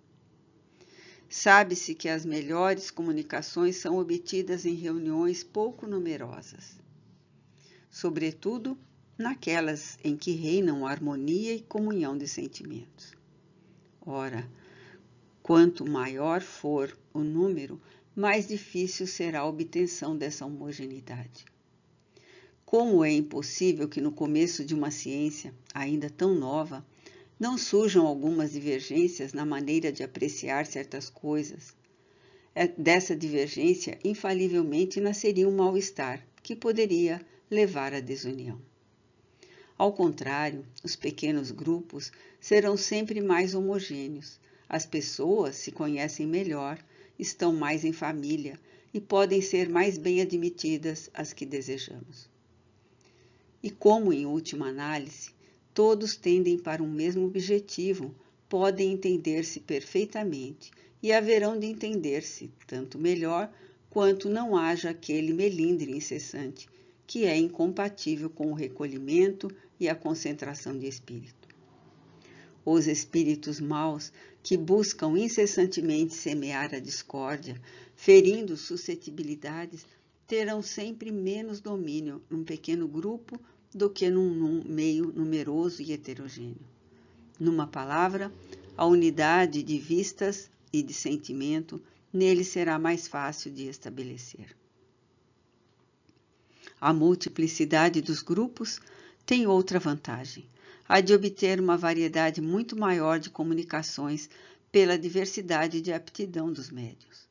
Sabe-se que as melhores comunicações são obtidas em reuniões pouco numerosas, sobretudo naquelas em que reinam harmonia e comunhão de sentimentos. Ora, quanto maior for o número, mais difícil será a obtenção dessa homogeneidade. Como é impossível que no começo de uma ciência ainda tão nova não surjam algumas divergências na maneira de apreciar certas coisas, é, dessa divergência infalivelmente nasceria um mal-estar que poderia levar à desunião. Ao contrário, os pequenos grupos serão sempre mais homogêneos, as pessoas se conhecem melhor estão mais em família e podem ser mais bem admitidas as que desejamos. E como, em última análise, todos tendem para um mesmo objetivo, podem entender-se perfeitamente e haverão de entender-se tanto melhor quanto não haja aquele melindre incessante que é incompatível com o recolhimento e a concentração de espírito os espíritos maus que buscam incessantemente semear a discórdia, ferindo suscetibilidades, terão sempre menos domínio num pequeno grupo do que num, num meio numeroso e heterogêneo. Numa palavra, a unidade de vistas e de sentimento nele será mais fácil de estabelecer. A multiplicidade dos grupos tem outra vantagem a de obter uma variedade muito maior de comunicações pela diversidade de aptidão dos médios.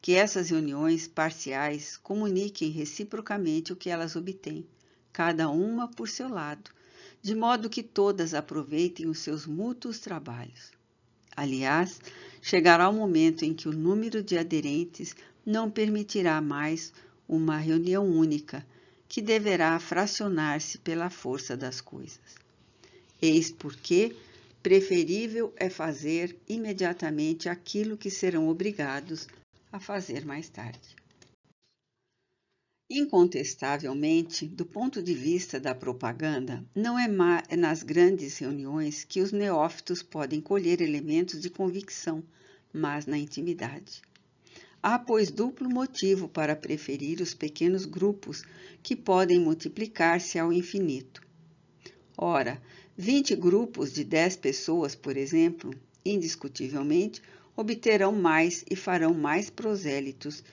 Que essas reuniões parciais comuniquem reciprocamente o que elas obtêm, cada uma por seu lado, de modo que todas aproveitem os seus mútuos trabalhos. Aliás, chegará o momento em que o número de aderentes não permitirá mais uma reunião única, que deverá fracionar-se pela força das coisas. Eis porque preferível é fazer imediatamente aquilo que serão obrigados a fazer mais tarde. Incontestavelmente, do ponto de vista da propaganda, não é, é nas grandes reuniões que os neófitos podem colher elementos de convicção, mas na intimidade. Há, pois, duplo motivo para preferir os pequenos grupos que podem multiplicar-se ao infinito. Ora, 20 grupos de 10 pessoas, por exemplo, indiscutivelmente, obterão mais e farão mais prosélitos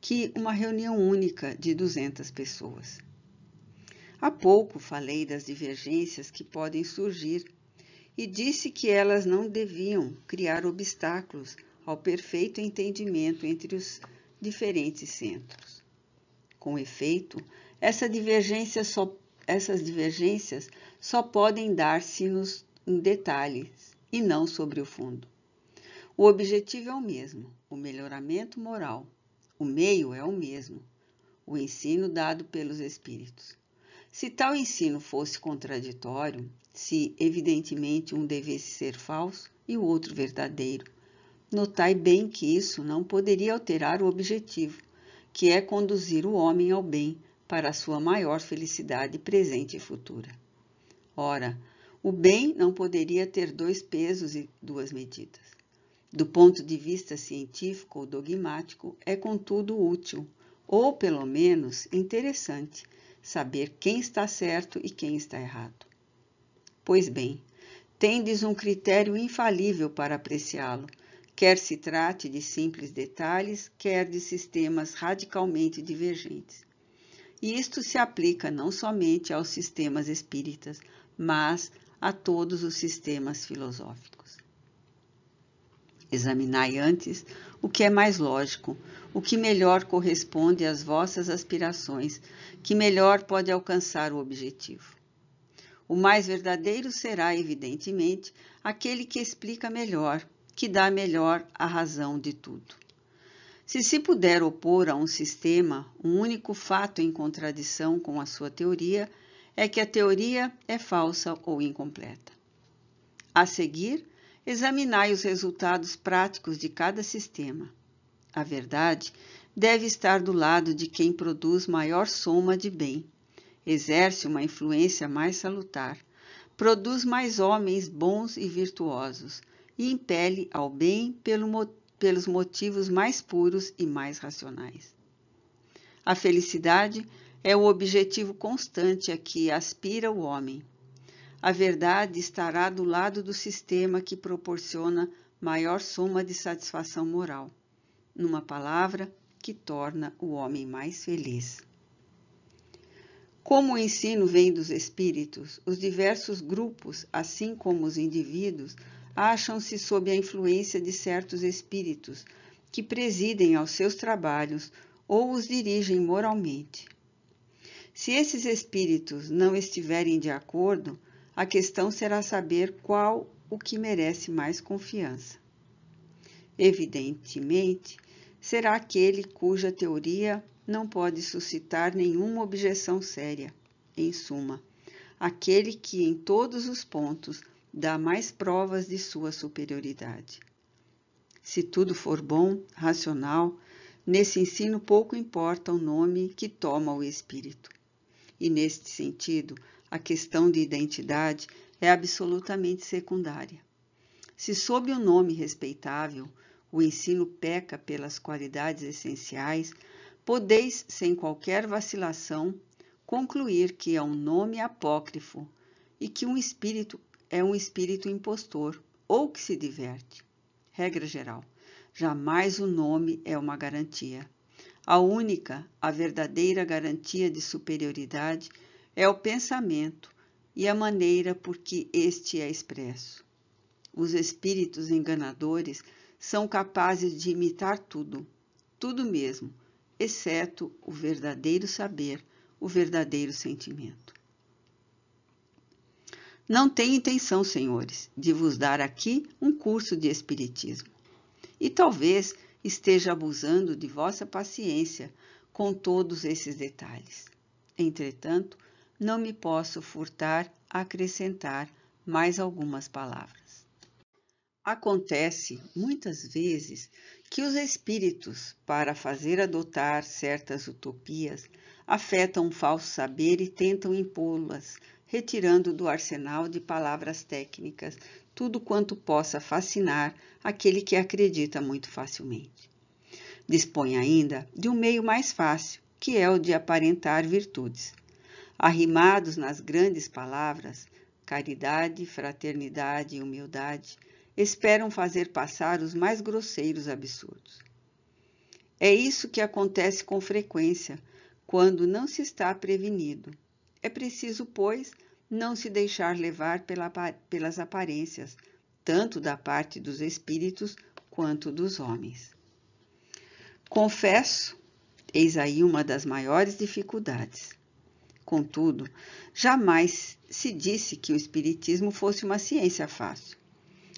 que uma reunião única de 200 pessoas. Há pouco falei das divergências que podem surgir e disse que elas não deviam criar obstáculos ao perfeito entendimento entre os diferentes centros. Com efeito, essa divergência só, essas divergências só podem dar-se-nos detalhes e não sobre o fundo. O objetivo é o mesmo, o melhoramento moral. O meio é o mesmo, o ensino dado pelos espíritos. Se tal ensino fosse contraditório, se evidentemente um devesse ser falso e o outro verdadeiro, notai bem que isso não poderia alterar o objetivo, que é conduzir o homem ao bem para a sua maior felicidade presente e futura. Ora, o bem não poderia ter dois pesos e duas medidas. Do ponto de vista científico ou dogmático, é contudo útil, ou pelo menos interessante, saber quem está certo e quem está errado. Pois bem, tendes um critério infalível para apreciá-lo, quer se trate de simples detalhes, quer de sistemas radicalmente divergentes. E isto se aplica não somente aos sistemas espíritas, mas a todos os sistemas filosóficos. Examinai antes o que é mais lógico, o que melhor corresponde às vossas aspirações, que melhor pode alcançar o objetivo. O mais verdadeiro será, evidentemente, aquele que explica melhor, que dá melhor a razão de tudo. Se se puder opor a um sistema um único fato em contradição com a sua teoria, é que a teoria é falsa ou incompleta. A seguir, examinai os resultados práticos de cada sistema. A verdade deve estar do lado de quem produz maior soma de bem, exerce uma influência mais salutar, produz mais homens bons e virtuosos e impele ao bem pelo, pelos motivos mais puros e mais racionais. A felicidade é o objetivo constante a que aspira o homem. A verdade estará do lado do sistema que proporciona maior soma de satisfação moral, numa palavra que torna o homem mais feliz. Como o ensino vem dos espíritos, os diversos grupos, assim como os indivíduos, acham-se sob a influência de certos espíritos que presidem aos seus trabalhos ou os dirigem moralmente. Se esses espíritos não estiverem de acordo, a questão será saber qual o que merece mais confiança. Evidentemente, será aquele cuja teoria não pode suscitar nenhuma objeção séria. Em suma, aquele que em todos os pontos dá mais provas de sua superioridade. Se tudo for bom, racional, nesse ensino pouco importa o nome que toma o espírito e, neste sentido, a questão de identidade é absolutamente secundária. Se, sob o nome respeitável, o ensino peca pelas qualidades essenciais, podeis, sem qualquer vacilação, concluir que é um nome apócrifo e que um espírito é um espírito impostor ou que se diverte. Regra geral: jamais o nome é uma garantia. A única, a verdadeira garantia de superioridade é o pensamento e a maneira por que este é expresso. Os espíritos enganadores são capazes de imitar tudo, tudo mesmo, exceto o verdadeiro saber, o verdadeiro sentimento. Não tenho intenção, senhores, de vos dar aqui um curso de espiritismo. E talvez esteja abusando de vossa paciência com todos esses detalhes. Entretanto, não me posso furtar a acrescentar mais algumas palavras. Acontece muitas vezes que os espíritos, para fazer adotar certas utopias, afetam um falso saber e tentam impô-las, retirando do arsenal de palavras técnicas tudo quanto possa fascinar aquele que acredita muito facilmente. Dispõe ainda de um meio mais fácil, que é o de aparentar virtudes. Arrimados nas grandes palavras, caridade, fraternidade e humildade, esperam fazer passar os mais grosseiros absurdos. É isso que acontece com frequência quando não se está prevenido. É preciso, pois, não se deixar levar pela, pelas aparências, tanto da parte dos espíritos quanto dos homens. Confesso, eis aí uma das maiores dificuldades. Contudo, jamais se disse que o Espiritismo fosse uma ciência fácil.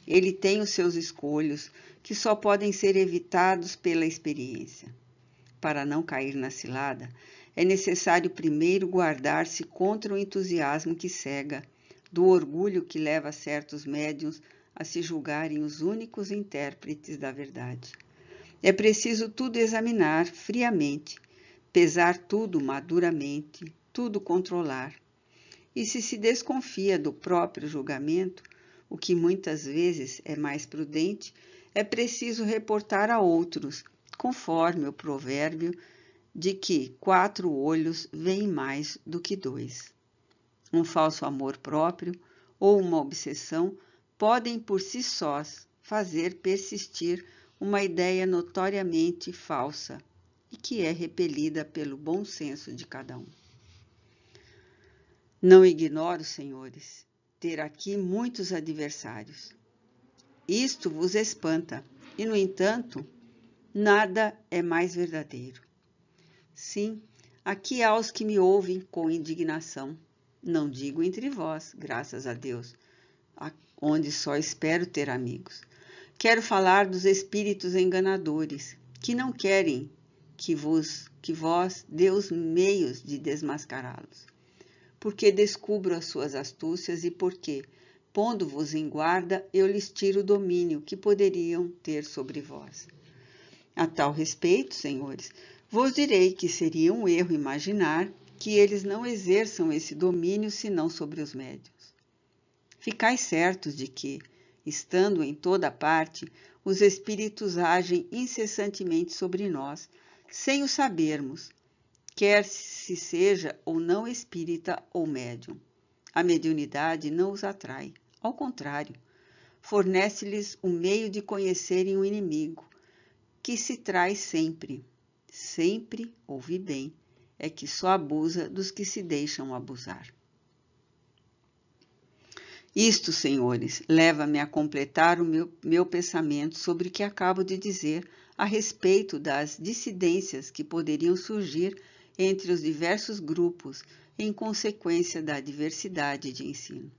Ele tem os seus escolhos, que só podem ser evitados pela experiência. Para não cair na cilada, é necessário primeiro guardar-se contra o entusiasmo que cega, do orgulho que leva certos médiuns a se julgarem os únicos intérpretes da verdade. É preciso tudo examinar friamente, pesar tudo maduramente, tudo controlar. E se se desconfia do próprio julgamento, o que muitas vezes é mais prudente, é preciso reportar a outros, conforme o provérbio de que quatro olhos veem mais do que dois. Um falso amor próprio ou uma obsessão podem por si sós fazer persistir uma ideia notoriamente falsa e que é repelida pelo bom senso de cada um. Não ignoro, senhores, ter aqui muitos adversários. Isto vos espanta, e no entanto, nada é mais verdadeiro. Sim, aqui há os que me ouvem com indignação. Não digo entre vós, graças a Deus, onde só espero ter amigos. Quero falar dos espíritos enganadores, que não querem que vos que vós dê os meios de desmascará-los. Porque descubro as suas astúcias e porque, pondo-vos em guarda, eu lhes tiro o domínio que poderiam ter sobre vós. A tal respeito, senhores, vos direi que seria um erro imaginar que eles não exerçam esse domínio senão sobre os médios. Ficai certos de que, estando em toda parte, os espíritos agem incessantemente sobre nós, sem o sabermos, quer se seja ou não espírita ou médium. A mediunidade não os atrai, ao contrário, fornece-lhes o um meio de conhecerem o inimigo, que se trai sempre, sempre, ouvi bem, é que só abusa dos que se deixam abusar. Isto, senhores, leva-me a completar o meu, meu pensamento sobre o que acabo de dizer a respeito das dissidências que poderiam surgir entre os diversos grupos em consequência da diversidade de ensino.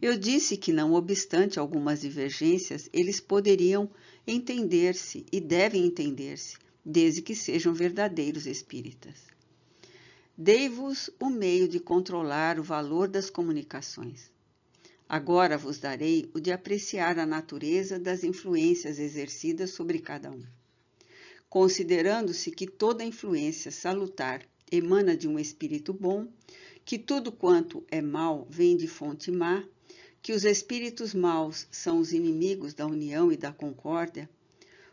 Eu disse que, não obstante algumas divergências, eles poderiam entender-se e devem entender-se desde que sejam verdadeiros espíritas. Dei-vos o meio de controlar o valor das comunicações. Agora vos darei o de apreciar a natureza das influências exercidas sobre cada um. Considerando-se que toda influência salutar emana de um espírito bom, que tudo quanto é mal vem de fonte má, que os espíritos maus são os inimigos da união e da concórdia,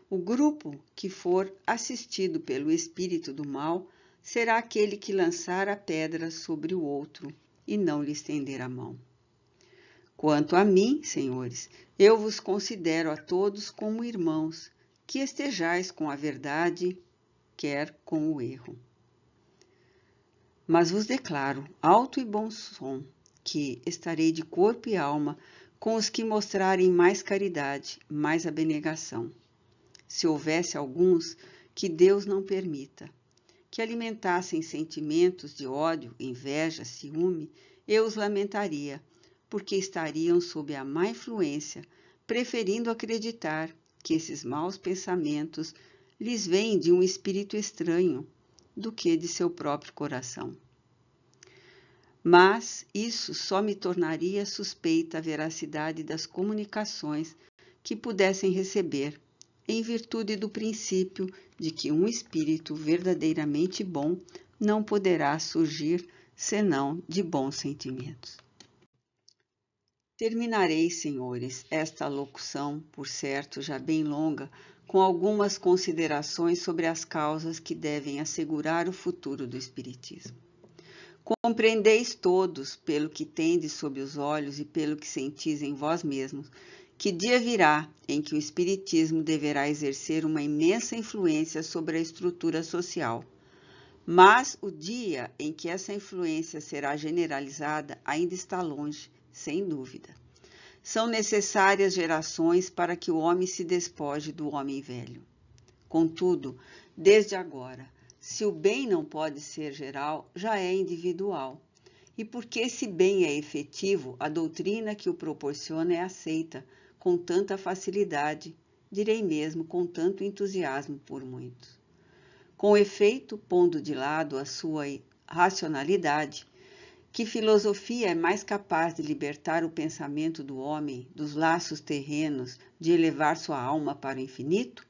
o grupo que for assistido pelo espírito do mal será aquele que lançar a pedra sobre o outro e não lhe estender a mão. Quanto a mim, senhores, eu vos considero a todos como irmãos, que estejais com a verdade, quer com o erro. Mas vos declaro, alto e bom som, que estarei de corpo e alma com os que mostrarem mais caridade, mais abnegação se houvesse alguns, que Deus não permita, que alimentassem sentimentos de ódio, inveja, ciúme, eu os lamentaria, porque estariam sob a má influência, preferindo acreditar que esses maus pensamentos lhes vêm de um espírito estranho do que de seu próprio coração. Mas isso só me tornaria suspeita a veracidade das comunicações que pudessem receber em virtude do princípio de que um espírito verdadeiramente bom não poderá surgir senão de bons sentimentos. Terminarei, senhores, esta locução, por certo já bem longa, com algumas considerações sobre as causas que devem assegurar o futuro do Espiritismo. Compreendeis todos, pelo que tendes sob os olhos e pelo que sentis em vós mesmos, que dia virá em que o Espiritismo deverá exercer uma imensa influência sobre a estrutura social. Mas o dia em que essa influência será generalizada ainda está longe, sem dúvida. São necessárias gerações para que o homem se despoje do homem velho. Contudo, desde agora, se o bem não pode ser geral, já é individual. E porque esse bem é efetivo, a doutrina que o proporciona é aceita, com tanta facilidade, direi mesmo com tanto entusiasmo por muitos. Com efeito, pondo de lado a sua racionalidade, que filosofia é mais capaz de libertar o pensamento do homem dos laços terrenos, de elevar sua alma para o infinito?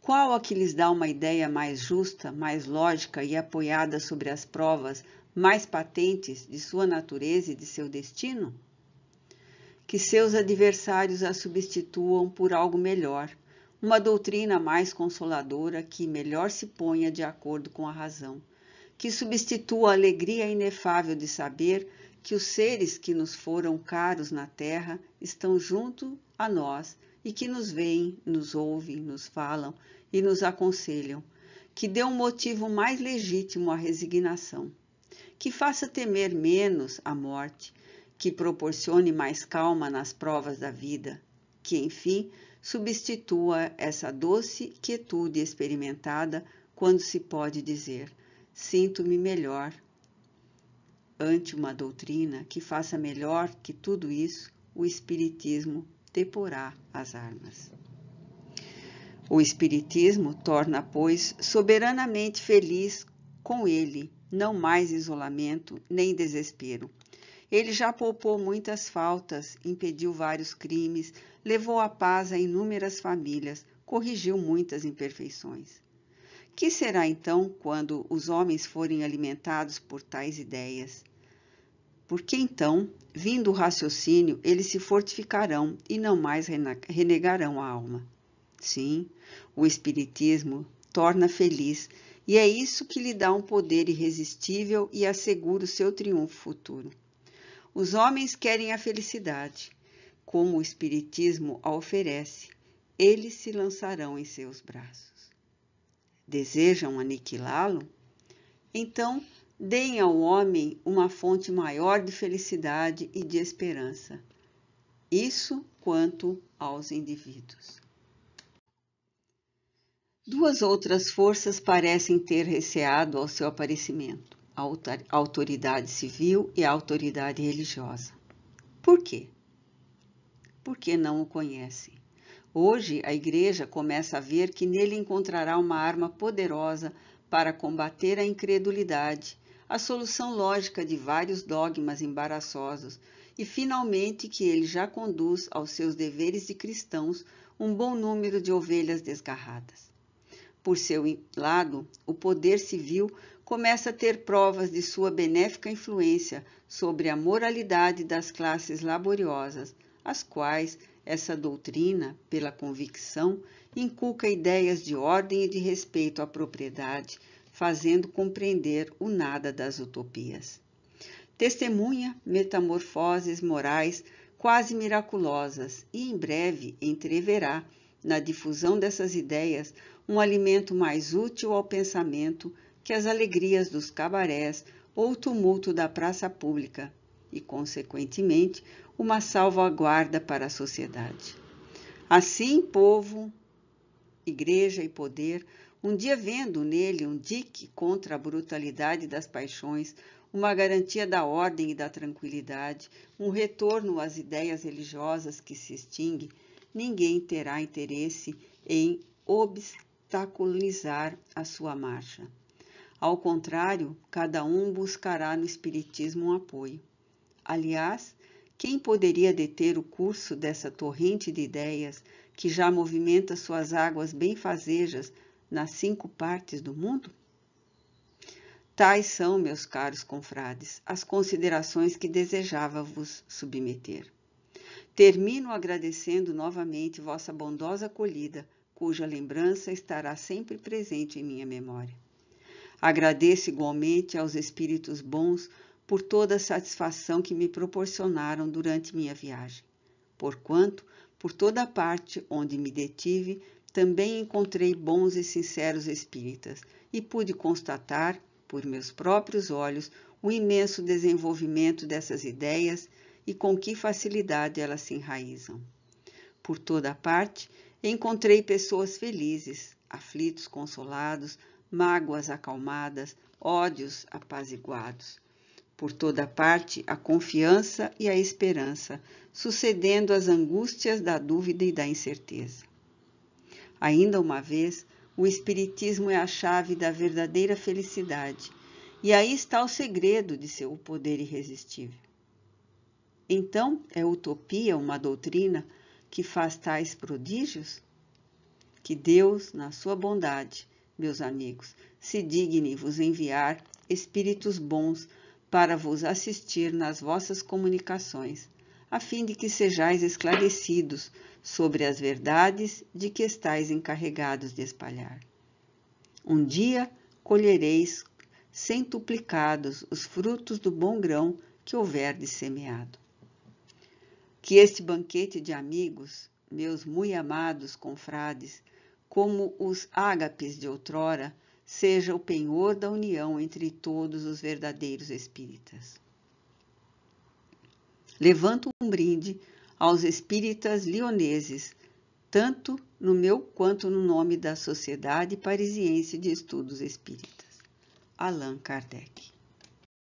Qual a que lhes dá uma ideia mais justa, mais lógica e apoiada sobre as provas mais patentes de sua natureza e de seu destino? que seus adversários a substituam por algo melhor, uma doutrina mais consoladora que melhor se ponha de acordo com a razão, que substitua a alegria inefável de saber que os seres que nos foram caros na terra estão junto a nós e que nos veem, nos ouvem, nos falam e nos aconselham, que dê um motivo mais legítimo à resignação, que faça temer menos a morte, que proporcione mais calma nas provas da vida, que enfim substitua essa doce quietude experimentada quando se pode dizer: sinto-me melhor ante uma doutrina que faça melhor que tudo isso, o Espiritismo deporá as armas. O Espiritismo torna, pois, soberanamente feliz com ele, não mais isolamento nem desespero, ele já poupou muitas faltas, impediu vários crimes, levou a paz a inúmeras famílias, corrigiu muitas imperfeições. Que será então quando os homens forem alimentados por tais ideias? Porque então, vindo o raciocínio, eles se fortificarão e não mais renegarão a alma. Sim, o Espiritismo torna feliz e é isso que lhe dá um poder irresistível e assegura o seu triunfo futuro. Os homens querem a felicidade, como o Espiritismo a oferece, eles se lançarão em seus braços. Desejam aniquilá-lo? Então, deem ao homem uma fonte maior de felicidade e de esperança. Isso quanto aos indivíduos. Duas outras forças parecem ter receado ao seu aparecimento a autoridade civil e a autoridade religiosa. Por quê? Porque não o conhece. Hoje, a Igreja começa a ver que nele encontrará uma arma poderosa para combater a incredulidade, a solução lógica de vários dogmas embaraçosos e, finalmente, que ele já conduz aos seus deveres de cristãos um bom número de ovelhas desgarradas. Por seu lado, o poder civil começa a ter provas de sua benéfica influência sobre a moralidade das classes laboriosas, as quais essa doutrina, pela convicção, inculca ideias de ordem e de respeito à propriedade, fazendo compreender o nada das utopias. Testemunha metamorfoses morais quase miraculosas e em breve entreverá, na difusão dessas ideias, um alimento mais útil ao pensamento que as alegrias dos cabarés ou o tumulto da praça pública e, consequentemente, uma salvaguarda para a sociedade. Assim, povo, igreja e poder, um dia vendo nele um dique contra a brutalidade das paixões, uma garantia da ordem e da tranquilidade, um retorno às ideias religiosas que se extingue, ninguém terá interesse em obstaculizar a sua marcha. Ao contrário, cada um buscará no Espiritismo um apoio. Aliás, quem poderia deter o curso dessa torrente de ideias que já movimenta suas águas benfazejas nas cinco partes do mundo? Tais são, meus caros confrades, as considerações que desejava vos submeter. Termino agradecendo novamente vossa bondosa acolhida, cuja lembrança estará sempre presente em minha memória. Agradeço igualmente aos espíritos bons por toda a satisfação que me proporcionaram durante minha viagem, porquanto, por toda a parte onde me detive, também encontrei bons e sinceros espíritas e pude constatar, por meus próprios olhos, o imenso desenvolvimento dessas ideias e com que facilidade elas se enraizam. Por toda a parte, encontrei pessoas felizes, aflitos, consolados, mágoas acalmadas, ódios apaziguados. Por toda parte, a confiança e a esperança, sucedendo as angústias da dúvida e da incerteza. Ainda uma vez, o Espiritismo é a chave da verdadeira felicidade, e aí está o segredo de seu poder irresistível. Então, é utopia uma doutrina que faz tais prodígios? Que Deus, na sua bondade, meus amigos, se digne vos enviar espíritos bons para vos assistir nas vossas comunicações, a fim de que sejais esclarecidos sobre as verdades de que estáis encarregados de espalhar. Um dia colhereis centuplicados os frutos do bom grão que houverdes semeado. Que este banquete de amigos, meus muito amados confrades, como os ágapes de outrora, seja o penhor da união entre todos os verdadeiros espíritas. Levanto um brinde aos espíritas lioneses, tanto no meu quanto no nome da Sociedade Parisiense de Estudos Espíritas. Allan Kardec.